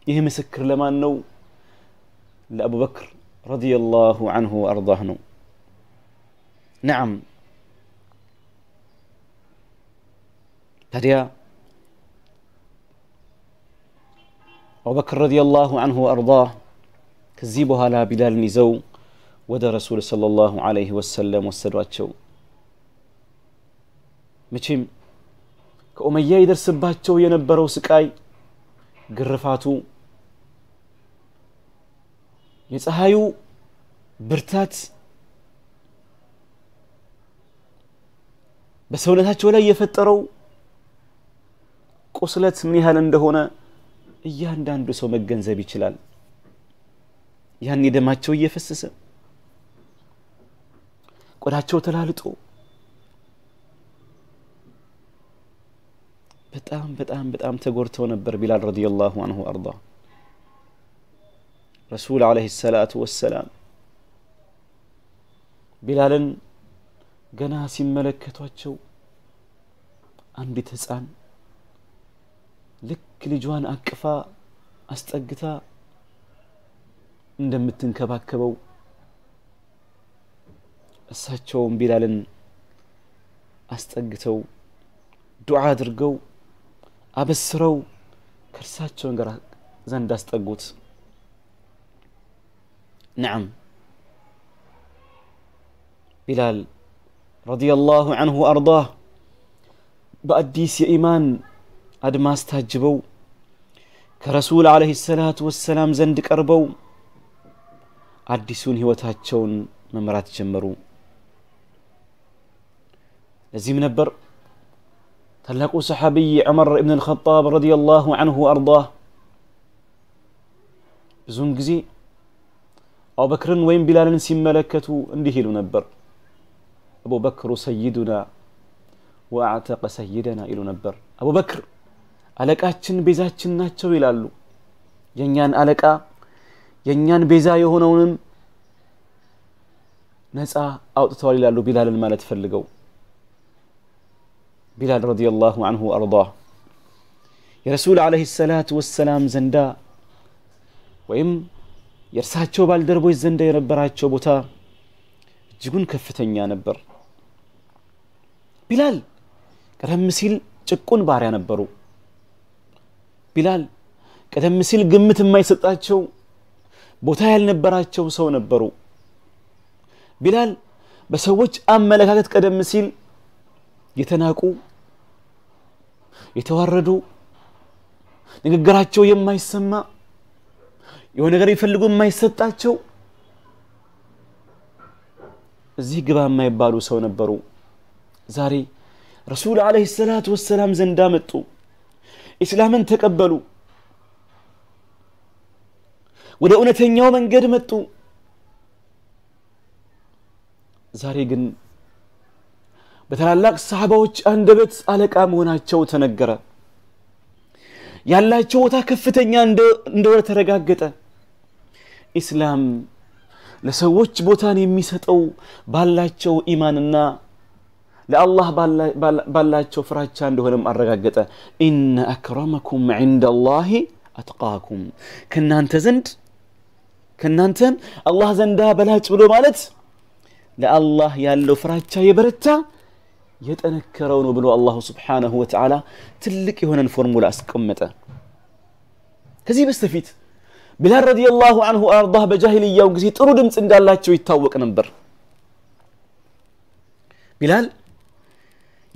يهم سكر لما نو لأبو بكر رضي الله عنه وأرضاه نعم تريا أبو بكر رضي الله عنه وأرضاه كذبها لا بلال نزو ودى رسول صلى الله عليه وسلم وسراتشو مچም ከኡመያ ይደርስባቸው የነበረው ስቃይ ግርፋቱ የፀሐዩ ብርታት በሰውነታቸው ላይ የፈጠረው ቁስለት ምን ያህል እንደሆነ እያንዳንዱ ሰው መገንዘብ ይችላል። ያን ደማቸው እየፈሰሰ ቆዳቸው ተላልጦ በጣም በጣም በጣም ተጎድተው ነበር ቢላል ረዲየላሁ አንሁ አርዳ ረሱል አለህ ሰላቱ ወሰላም ቢላልን ገና ሲመለከቷቸው አንዲት ህፃን لك اللي لجوان أكفا أستأجتا ندم تنكبا كبو أساتشوهم بلالن أستأجتو دعا درقو أبسرو كرساتشوهم غرا زن داستقوت نعم بلال رضي الله عنه وأرضاه بأديس إيمان أدماس تاجبو كرسول عليه الصلاة والسلام زند قربو أدسون هو تاجون ممرات جمرو لزي منبر تلقوا صحابي عمر بن الخطاب رضي الله عنه وأرضاه زنجزي أو بكر وين بلال نسيم ملكته انديه نبر أبو بكر سيدنا وأعتق سيدنا إلى نبر أبو بكر አለቃችን ቤዛችን ናቸው ይላሉ የእኛን አለቃ የእኛን ቤዛ የሆነውንም ነፃ አውጥተዋል ይላሉ ቢላልን ማለት ፈልገው ቢላል ረዲየላሁ አንሁ አርዳ የረሱል ዓለይሂ ሰላቱ ወሰላም ዘንዳ ወይም የእርሳቸው ባልደረቦች ዘንዳ የነበራቸው ቦታ እጅጉን ከፍተኛ ነበር ቢላል ቀደም ሲል ጭቁን ባሪያ ነበሩ ቢላል ቀደም ሲል ግምት የማይሰጣቸው ቦታ ያልነበራቸው ሰው ነበሩ። ቢላል በሰዎች አመለካከት ቀደም ሲል የተናቁ፣ የተዋረዱ፣ ንግግራቸው የማይሰማ የሆነ ነገር ቢፈልጉ የማይሰጣቸው እዚህ ግባ የማይባሉ ሰው ነበሩ። ዛሬ ረሱል ዓለይሂ ሰላቱ ወሰላም ዘንዳ መጡ። ኢስላምን ተቀበሉ ወደ እውነተኛው መንገድ መጡ ዛሬ ግን በታላላቅ ሰሃባዎች አንደበት አለቃ መሆናቸው ተነገረ ያላቸው ቦታ ከፍተኛ እንደሆነ ተረጋገጠ ኢስላም ለሰዎች ቦታን የሚሰጠው ባላቸው ኢማንና لالله بالله فراشا دولم ارغاغتا ان اكرمكم عند الله اتقاكم كنا انت زند كنا انت الله زندا بلاش بلو مالت لالله يا لو فراشا يبرتا يتنكرون بلو الله سبحانه وتعالى تلك هنا الفورمولا اسكمتا كزي بستفيد بلال رضي الله عنه وارضاه بجاهليه وكزي ترودمت عند الله تويتاوك نمبر بلال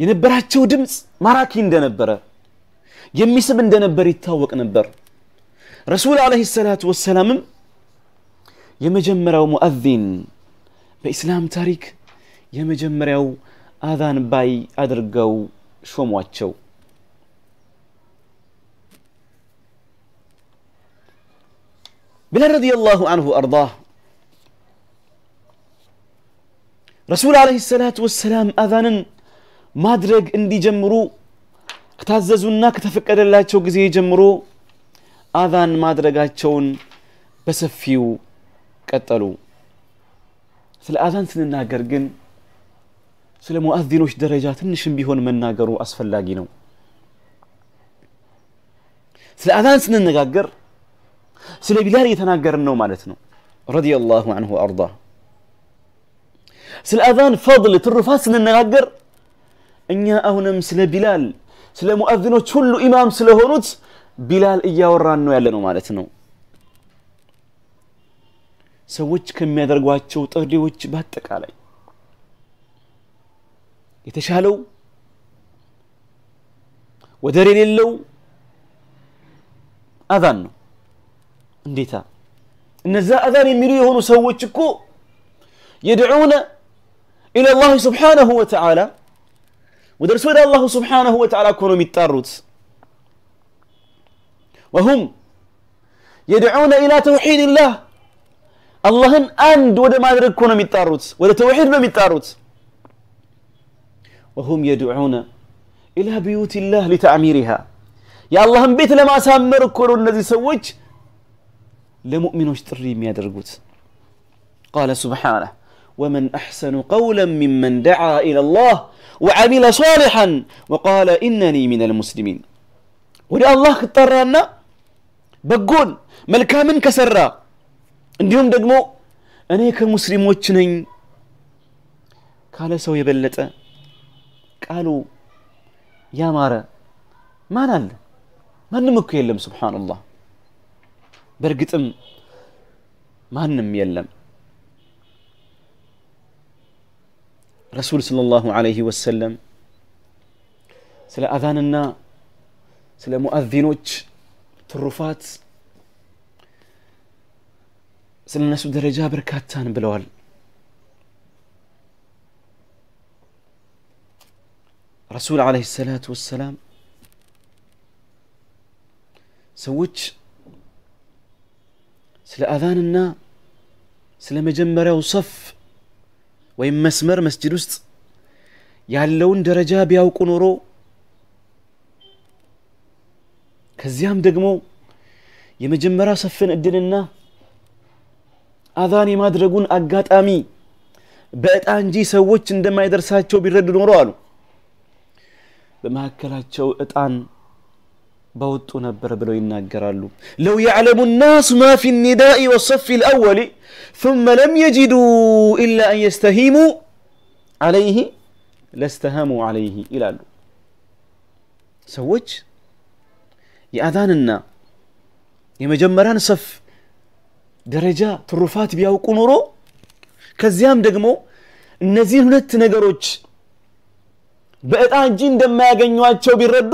ينبراتشو دمس ماراكي ندنبرا يميسب ندنبرا يتاوك نبر رسول عليه الصلاة والسلام يمجمرا مؤذين بإسلام تاريك يمجمرا آذان باي أدرقو شو بلا رضي الله عنه أرضاه رسول عليه الصلاة والسلام أذانا مادرق اندي جمرو كتاززو ناك تفكر الله چو قزي جمرو آذان مادرقا چون بسفيو كتلو سل آذان سن الناقر جن سل مؤذنوش درجات النشن بيهون من ناقرو أسفل لاقينو سل آذان سن الناقر سل بلار يتناقر النو مالتنو رضي الله عنه وأرضاه سل آذان فضل ترفاس سن الناقر እኛ አሁንም ስለ ቢላል ስለ ሙአዚኖች ሁሉ ኢማም ስለሆኑት ቢላል እያወራን ነው ያለ ነው ማለት ነው። ሰዎች ከሚያደርጓቸው ጥሪዎች በአጠቃላይ የተሻለው ወደር የሌለው አዛን ነው። እንዴታ እነዛ አዛን የሚሉ የሆኑ ሰዎች እኮ የድዑነ ኢለላህ ስብሓነሁ ወተዓላ ودرس ود الله سبحانه وتعالى كونوا متاروت وهم يدعون إلى توحيد الله اللهن أند ود ما درك كونوا متاروت ود توحيد ما متاروت وهم يدعون إلى بيوت الله لتعميرها يا الله بيت لما سامر كونوا الذي سوج لمؤمنوش اشتري يدرقوت قال سبحانه ومن احسن قولا ممن دعا الى الله وعمل صالحا وقال انني من المسلمين ولي الله اضطرنا بقول ملكا من كسر انديوم دقمو انا كمسلم وشنين قال سوي بلتا قالوا يا مارا ما نال ما نمك يلم سبحان الله برقتم ما نم يلم رسول صلى الله عليه وسلم سلا أذاننا سلا مؤذنوك تروفات سلا نسو درجة بركاتان بلوال رسول عليه الصلاة والسلام سويت سلا أذاننا سلا مجمرة وصف ወይም መስመር መስጅድ ውስጥ ያለውን ደረጃ ቢያውቁ ኖሮ ከዚያም ደግሞ የመጀመሪያ ሰፍን እድልና አዛን የማድረጉን አጋጣሚ በእጣ እንጂ ሰዎች እንደማይደርሳቸው ቢረዱ ኖሮ አሉ በመካከላቸው እጣን በውጡ ነበር ብለው ይናገራሉ ለው ያዕለሙ ናሱ ማ ፊ ኒዳኢ ወሰፊ ልአወል ثመ ለም የጅዱ ኢላ አን የስተሂሙ አለይህ ለስተሃሙ አለይህ ይላሉ ሰዎች የአዛንና የመጀመሪያን ሰፍ ደረጃ ትሩፋት ቢያውቁ ኑሮ ከዚያም ደግሞ እነዚህን ሁለት ነገሮች በእጣ እንጂ እንደማያገኟቸው ቢረዱ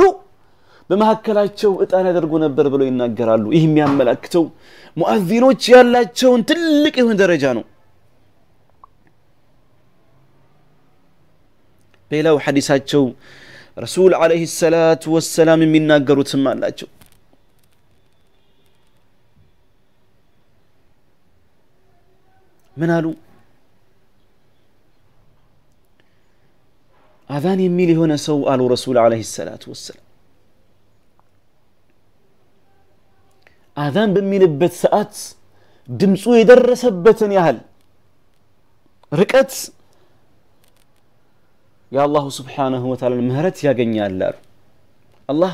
በመካከላቸው እጣን ያደርጉ ነበር ብለው ይናገራሉ። ይህ የሚያመላክተው ሙአዚኖች ያላቸውን ትልቅ የሆነ ደረጃ ነው። ሌላው ሐዲሳቸው ረሱል ዓለይሂ ሰላቱ ወሰላም የሚናገሩትም አላቸው። ምን አሉ? አዛን የሚል የሆነ ሰው አሉ ረሱል ዓለይሂ ሰላቱ ወሰላም آذان بميلبت سأت دمسو يدرس بتن هل ركت يا الله سبحانه وتعالى مهرت يا جني الله الله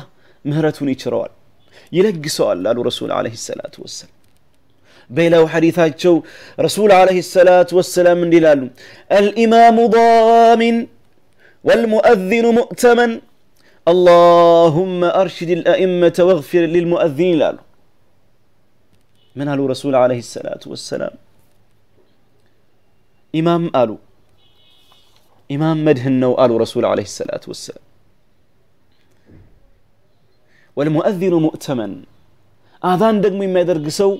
مهرتوني شروال يلقي سؤال لالو رسول عليه الصلاة والسلام بيلا وحديثات شو رسول عليه الصلاة والسلام من دلالو الإمام ضامن والمؤذن مؤتمن اللهم أرشد الأئمة واغفر للمؤذنين لالو من هلو رسول عليه الصلاة والسلام إمام قالوا إمام مدهن قالوا رسول عليه الصلاة والسلام والمؤذن مؤتمن آذان دقم ما يدرقسوا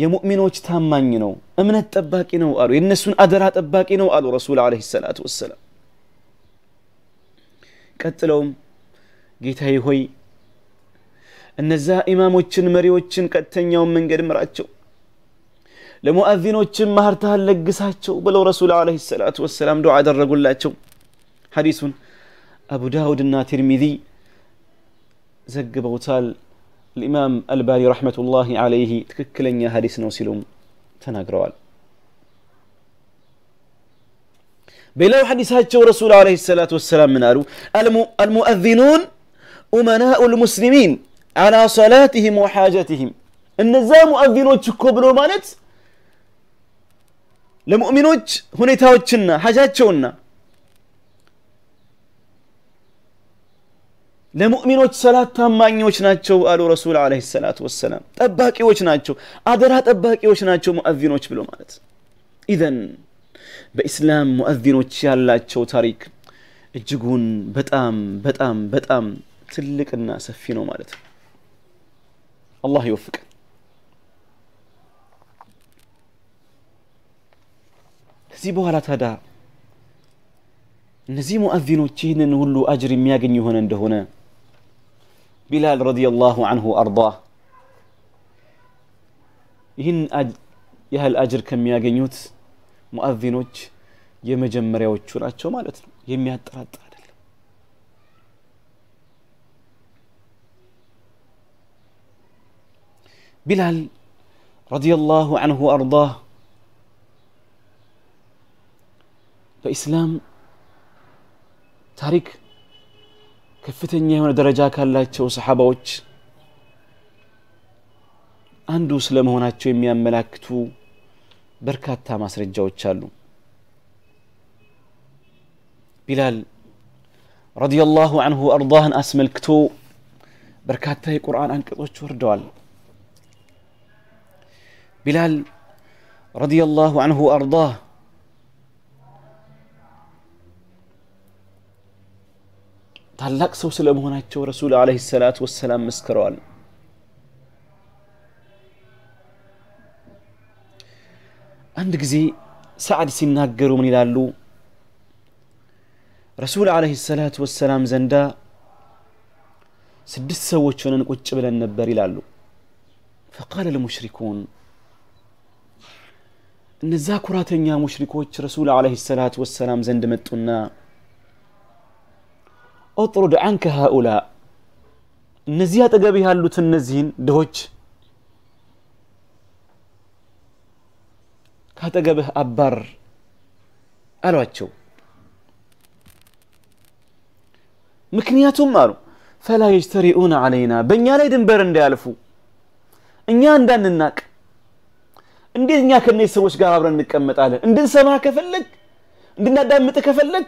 የሙእሚኖች ታማኝ ነው፣ እምነት ጠባቂ ነው አሉ። የእነሱን አደራ ጠባቂ ነው አሉ ረሱል ዓለይሂ ሰላቱ ወሰላም። ቀጥለውም هاي هوي እነዛ ኢማሞችን لمؤذن وتشن መንገድ ምራቸው بلو رسول عليه الصلاة والسلام دعاء ሰላቱ ወሰላም ዱዓ አደረጉላቸው ሐዲሱን አቡ ዳውድና زق ዘግበውታል الإمام الباري رحمة الله عليه تككلن يا حديث نوسيلوم تناقروال بلاو حديثاتشو رسول عليه الصلاة والسلام من المؤذنون أمناء المسلمين على صلاتهم وحاجتهم ان زام اذنوك كبلو مالت لمؤمنوك هنا تاوتشنا حاجاتشونا لمؤمنوك صلاة تاماني وشناتشو قالوا رسول عليه الصلاة والسلام تباكي وشناتشو عدرات تباكي وشناتشو مؤذنوك بلو مالت إذن بإسلام مؤذنوك يالاتشو تاريك الجقون بتام بتام بتام تلك الناس فينو مالتك الله يوفقك كزي بوهالا تادا نزي مؤذنو تشيهن نولو أجر مياغن يهن اندهونا بلال رضي الله عنه أرضاه يهن أج... يهل أجر كم مياغن يوت مؤذنو تش يمجم مريو تشوراتشو مالتنو يمياد تراتر بلال رضي الله عنه وارضاه በኢስላም ታሪክ ከፍተኛ የሆነ ደረጃ ካላቸው ሰሓባዎች አንዱ ስለመሆናቸው የሚያመላክቱ በርካታ ማስረጃዎች አሉ ቢላል ረዲየላሁ አንሁ አርዳህን አስመልክቶ በርካታ የቁርአን አንቀጾች ወርደዋል بلال رضي الله عنه وارضاه تعلق سو سلم هنا يتو رسول عليه الصلاة والسلام مسكروان عند قزي سعد سيناقر من الالو رسول عليه الصلاة والسلام زندا سدس سوى شنن قد قبل النبار الالو فقال المشركون እነዛ ኩራተኛ ሙሽሪኮች ረሱል ዓለይሂ ሰላቱ ወሰላም ዘንድ መጡና ኦጥሩድ አንከ ሃኡላ እነዚህ አጠገብ ያሉት እነዚህን ድሆች ካጠገብህ አባር አሏቸው ምክንያቱም አሉ ፈላ የጅተሪኡን አለይና በእኛ ላይ ድንበር እንዳያልፉ እኛ እንዳንናቅ እንዴት እኛ ከነዚህ ሰዎች ጋር አብረን እንቀመጣለን እንድንሰማ ከፈለግ እንድናዳምጥ ከፈለግ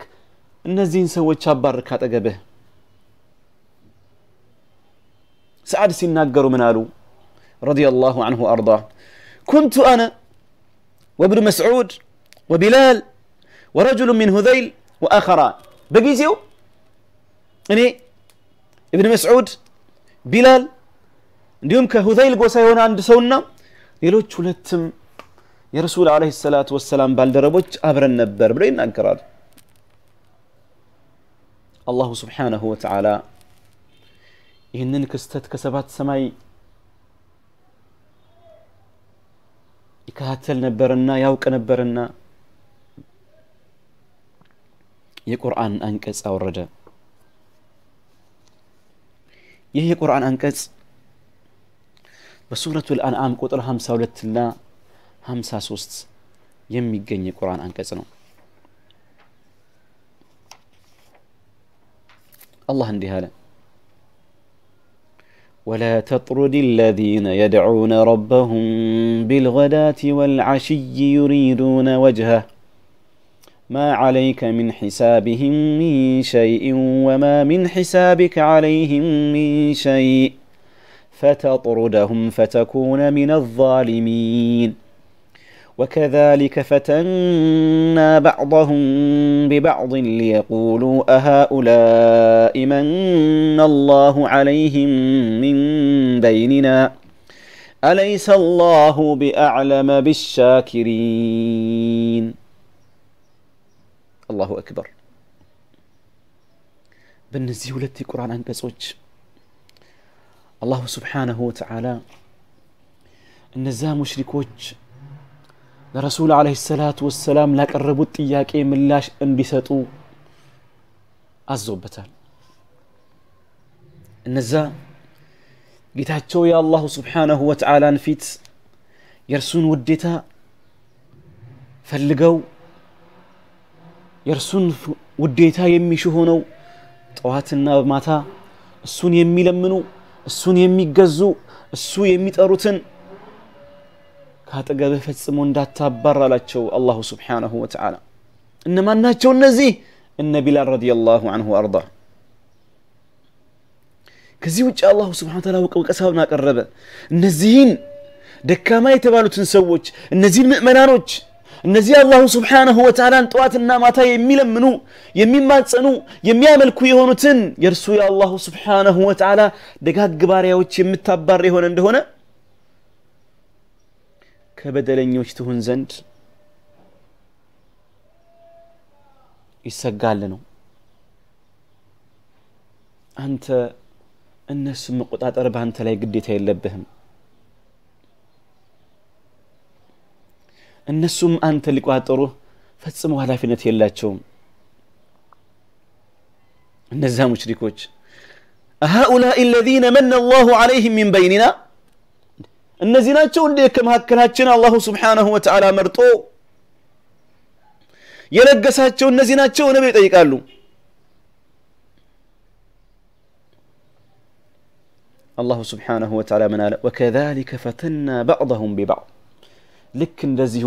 እነዚህን ሰዎች አባር ካጠገብህ ሰዓድ ሲናገሩ ምን አሉ رضي الله عنه وأرضاه كنت أنا وابن مسعود وبلال ورجل من هذيل وآخران بقيزيو إني ابن مسعود بلال ديوم كهذيل قوسيون عند سونا يلو تشلتم يا يرسول عليه الصلاة والسلام بالدربوش أبرن نبر برين أنكرار الله سبحانه وتعالى إنن كستت كسبات سماي يكهتل نبرنا يوك نبرنا يقرآن أنكس أو الرجاء يهي قرآن أنكس بسورة الأنعام قطر هم سولتنا 53 የሚገኝ የቁርአን አንቀጽ ነው الله اندي هلا ولا تطرد الذين يدعون ربهم بالغداة والعشي يريدون وجهه ما عليك من حسابهم من شيء وما من حسابك عليهم من شيء فتطردهم فتكون من الظالمين وكذلك فتنا بعضهم ببعض ليقولوا أهؤلاء من الله عليهم من بيننا أليس الله بأعلم بالشاكرين الله أكبر بالنزي ولدي قرآن عن قصوج الله سبحانه وتعالى النزام مشركوج لرسول عليه الصلاة والسلام لك الربط إياك إيه ملاش إن بيسطو أزوبتا النزا قتاتو يا الله سبحانه وتعالى نفيت يرسون وديتا فلقو يرسون وديتا يمي شهونو طوات الناب ماتا السون يمي لمنو السون يمي قزو السو يمي تاروتن ከአጠገብህ ፈጽሞ እንዳታባር አላቸው አላሁ ስብሓነሁ ወተዓላ እነማን ናቸው እነዚህ እነ ቢላል ረዲየላሁ አንሁ አርዳ ከዚህ ውጭ አላሁ ስብሓነ ተዓላ ወቀሳውን አቀረበ እነዚህን ደካማ የተባሉትን ሰዎች እነዚህን ምእመናኖች እነዚህ አላሁ ስብሓነሁ ወተዓላን ጠዋትና ማታ የሚለምኑ የሚማጸኑ የሚያመልኩ የሆኑትን የእርሱ የአላሁ ስብሓነሁ ወተዓላ ደጋግ ባሪያዎች የምታባር የሆነ እንደሆነ ከበደለኞች ትሁን ዘንድ ይሰጋል ነው። አንተ እነሱን መቆጣጠር በአንተ ላይ ግዴታ የለብህም። እነሱም አንተ ሊቆጣጠሩህ ፈጽሞ ኃላፊነት የላቸውም። እነዚያ ሙሽሪኮች هؤلاء الذين من الله عليهم من بيننا النزينات شو اللي كم هكرهاتنا الله سبحانه وتعالى مرتو يلقسها شو النزينات شو نبي تيجي قالوا الله سبحانه وتعالى من قال وكذلك فتنا بعضهم ببعض لك نزه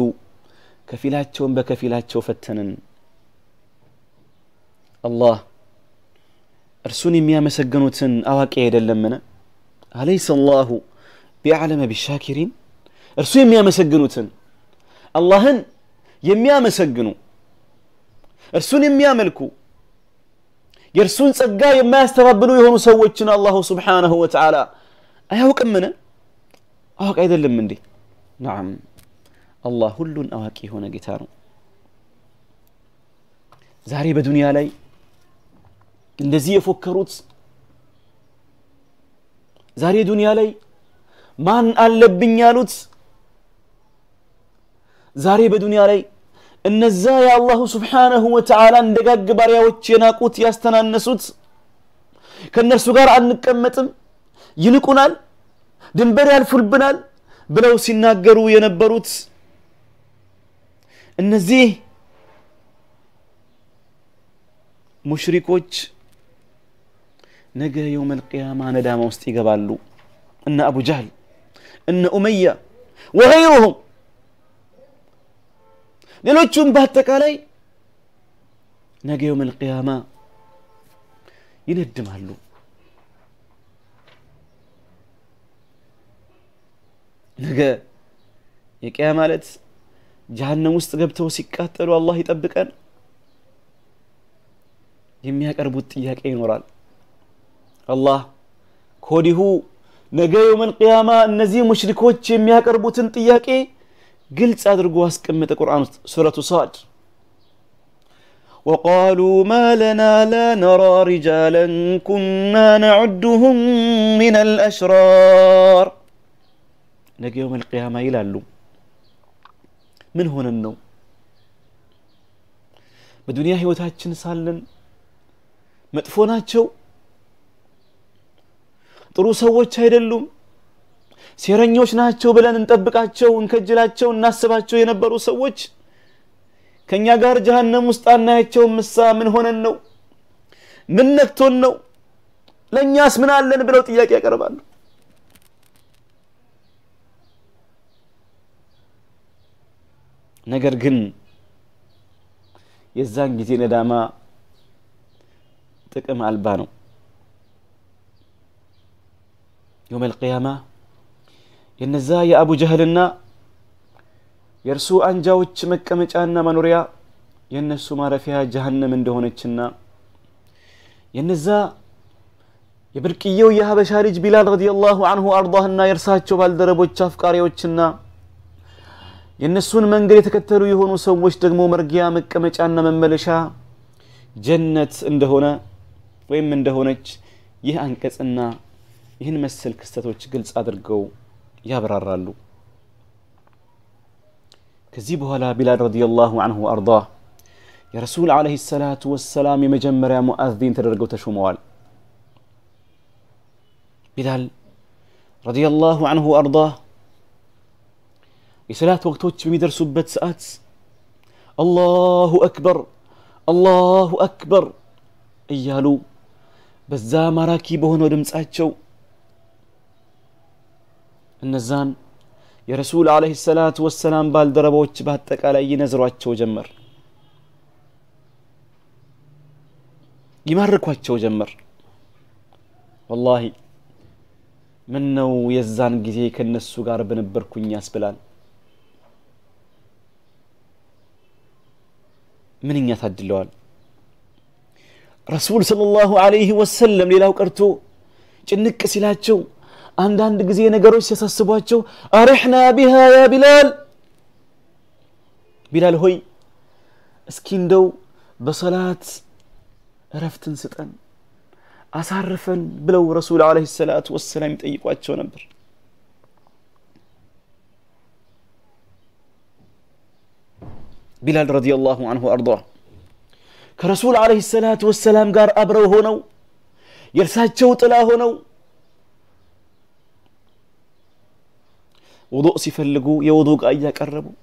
كفيلات شو بكفيلات شو فتنن الله أرسوني ميا مسجنوتن أواك إيدا لمنا أليس الله بيعلم بالشاكرين ارسو يميا مسجنو تن اللهن يميا مسجنو ارسون يميا ملكو يرسون سقا يما يستغبنو يهونو سويتشنا الله سبحانه وتعالى ايه هو كمنا اه قايد اللي مندي نعم الله هل اواكي هنا جيتارو زاري بدنيا لي اندزي فكروت زاري دنيا لي ማን አለብኝ ያሉት ዛሬ በዱንያ ላይ እነዛ የአላሁ ስብሓነሁ እንደ ጋግ ባሪያዎች የናቁት ያስተናነሱት ከእነርሱ ጋር አንቀመጥም ይንቁናል ድንበር ያልፉልብናል ብለው ሲናገሩ የነበሩት እነዚህ ሙሽሪኮች ነገ የውም ልቅያማ ነዳማ ውስጥ ይገባሉ እነ አቡ ጃህል እነኡመያ ወገይሩሁም ሌሎቹም በአጠቃላይ ነገ የውም ልቅያማ ይነድማሉ ነገ የቅያ ማለት ጀሃነም ውስጥ ገብተው ሲቃጠሉ አላህ ይጠብቀን የሚያቀርቡት ጥያቄ ይኖራል አላህ ከወዲሁ ነገ የውመል ቅያማ እነዚህ ሙሽሪኮች የሚያቀርቡትን ጥያቄ ግልጽ አድርጎ አስቀመጠ ቁርአን ውስጥ ሱረቱ ሳድ ወቃሉ ማ ለና ላ ነራ ሪጃለን ኩና ነዑድሁም من ልአሽራር ነገ የውም አልቅያማ ይላሉ ምን ሆነን ነው በዱንያ ህይወታችን ሳለን መጥፎ ናቸው ጥሩ ሰዎች አይደሉም፣ ሴረኞች ናቸው ብለን እንጠብቃቸው፣ እንከጅላቸው፣ እናስባቸው የነበሩ ሰዎች ከእኛ ጋር ጀሃነም ውስጥ አናያቸው ምሳ ምን ሆነን ነው? ምን ነክቶን ነው? ለእኛስ ምን አለን ብለው ጥያቄ ያቀርባሉ። ነገር ግን የዛን ጊዜ ነዳማ ጥቅም አልባ ነው። يوم القيامة إن الزاي أبو جهلنا يرسو أنجاوش مكة مجانا منوريا የእነሱ ማረፊያ ጀሀነም እንደሆነችና የነዛ የብርቅዬው የሀበሻ ልጅ ቢላል ረዲየላሁ አንሁ አርዳህና የእርሳቸው ባልደረቦች አፍቃሪዎችና የእነሱን መንገድ የተከተሉ የሆኑ ሰዎች ደግሞ መርጊያ መቀመጫና መመለሻ ጀነት እንደሆነ ወይም እንደሆነች ይህ አንቀጽና ይህን መሰል ክስተቶች ግልጽ አድርገው ያብራራሉ። ከዚህ በኋላ ቢላል ረዲየላሁ አንሁ አርዳህ የረሱል ዓለይሂ ሰላቱ ወሰላም የመጀመሪያ ሙአዚን ተደርገው ተሹመዋል። ቢላል ረዲየላሁ አንሁ አርዳህ የሰላት ወቅቶች በሚደርሱበት ሰዓት አላሁ አክበር አላሁ አክበር እያሉ በዛ ማራኪ በሆነው ድምፃቸው እነዛን የረሱል አለህ ሰላት ወሰላም ባልደረባዎች በአጠቃላይ ይነዝሯቸው ጀመር ይማርኳቸው ጀመር ወላሂ ምን ነው የዛን ጊዜ ከነሱ ጋር በነበርኩኝ ያስብላል ምንኛ ታድለዋል ረሱል ሰለላሁ አለይህ ወሰለም ሌላው ቀርቶ ጭንቅ ሲላቸው عندان دقزي نقروش يسسبواتشو أرحنا بها يا بلال بلال هوي اسكين دو بصلاة رفتن ستان أصرفن بلو رسول عليه الصلاة والسلام تأيب واتشو نبر بلال رضي الله عنه وأرضاه كرسول عليه الصلاة والسلام قال أبرو هونو يرساتشو تلا هونو وضوء سيفلقو يوضوء قايا كربو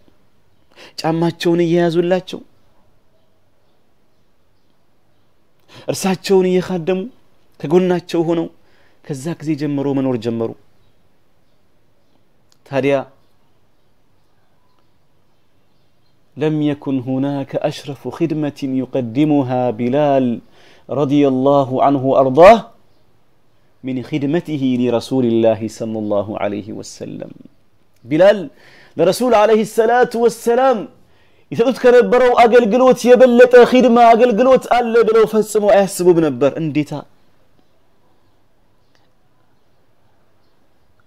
جامات شوني يا الله شو ارسات شوني يا خادم تقولنا شو هنو كزاك زي جمرو منور جمرو تاريا لم يكن هناك أشرف خدمة يقدمها بلال رضي الله عنه أرضاه من خدمته لرسول الله صلى الله عليه وسلم ቢላል ለረሱል ዓለይሂ ሰላቱ أقل قلوت يبلت أخير ما أقل قلوت አለ بلو ፈጽሞ አያስቡም بنبر انديتا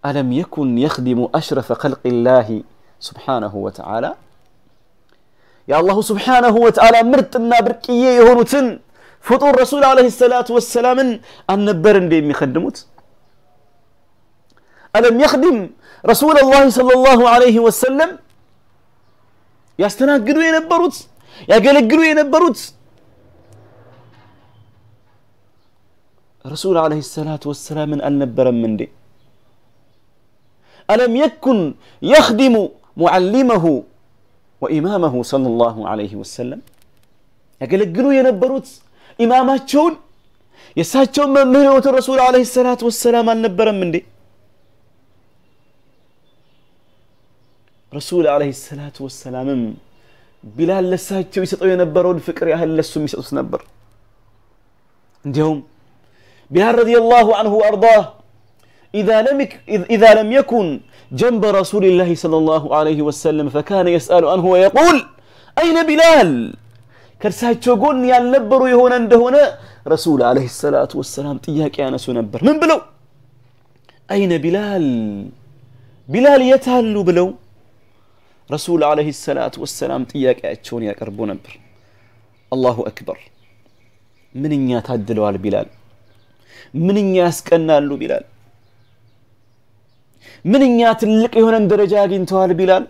ألم يكن يخدم أشرف خلق الله سبحانه وتعالى يا الله سبحانه وتعالى مرتنا بركية يهونتن فطور رسول عليه الصلاة والسلام أن نبر بهم يخدموت ألم يخدم رسول الله صلى الله عليه وسلم يا يستناقض ينبروت يقلقلوا ينبروت رسول عليه الصلاة والسلام من النبرم من دي ألم يكن يخدم معلمه وإمامه صلى الله عليه وسلم يا إمامات ينبروت يساة شون من مهنوة الرسول عليه الصلاة والسلام النبرم من دي الصلاة والسلام بلال ወሰላምም يسطو ለሳቸው ይሰጠው يا هل ያህል يسطو ينبر عندهم بلال رضي الله عنه وأرضاه إذا لم إذا لم يكن جنب رسول الله صلى الله عليه وسلم فكان يسأل عنه ويقول أين بلال؟ كرساتشو قلن يالنبرو يهون هنا رسول عليه الصلاة والسلام تياك يا نسو نبر من بلو؟ أين بلال؟ بلال يتهلو بلو؟ رسول عليه الصلاة والسلام تياك أتشون يا كربون أبر الله أكبر من إن يتعدلوا على بلال من إن يسكننا له بلال من إن يتلقي هنا درجة انتوا على بلال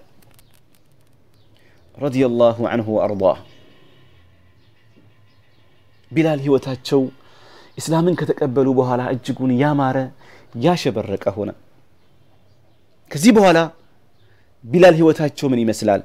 رضي الله عنه وأرضاه بلال هو تاتشو إسلام كتقبلوا بها لا أجقون يا مارة يا شبرك هنا كذي بها ቢላል ህይወታቸው ምን ይመስላል?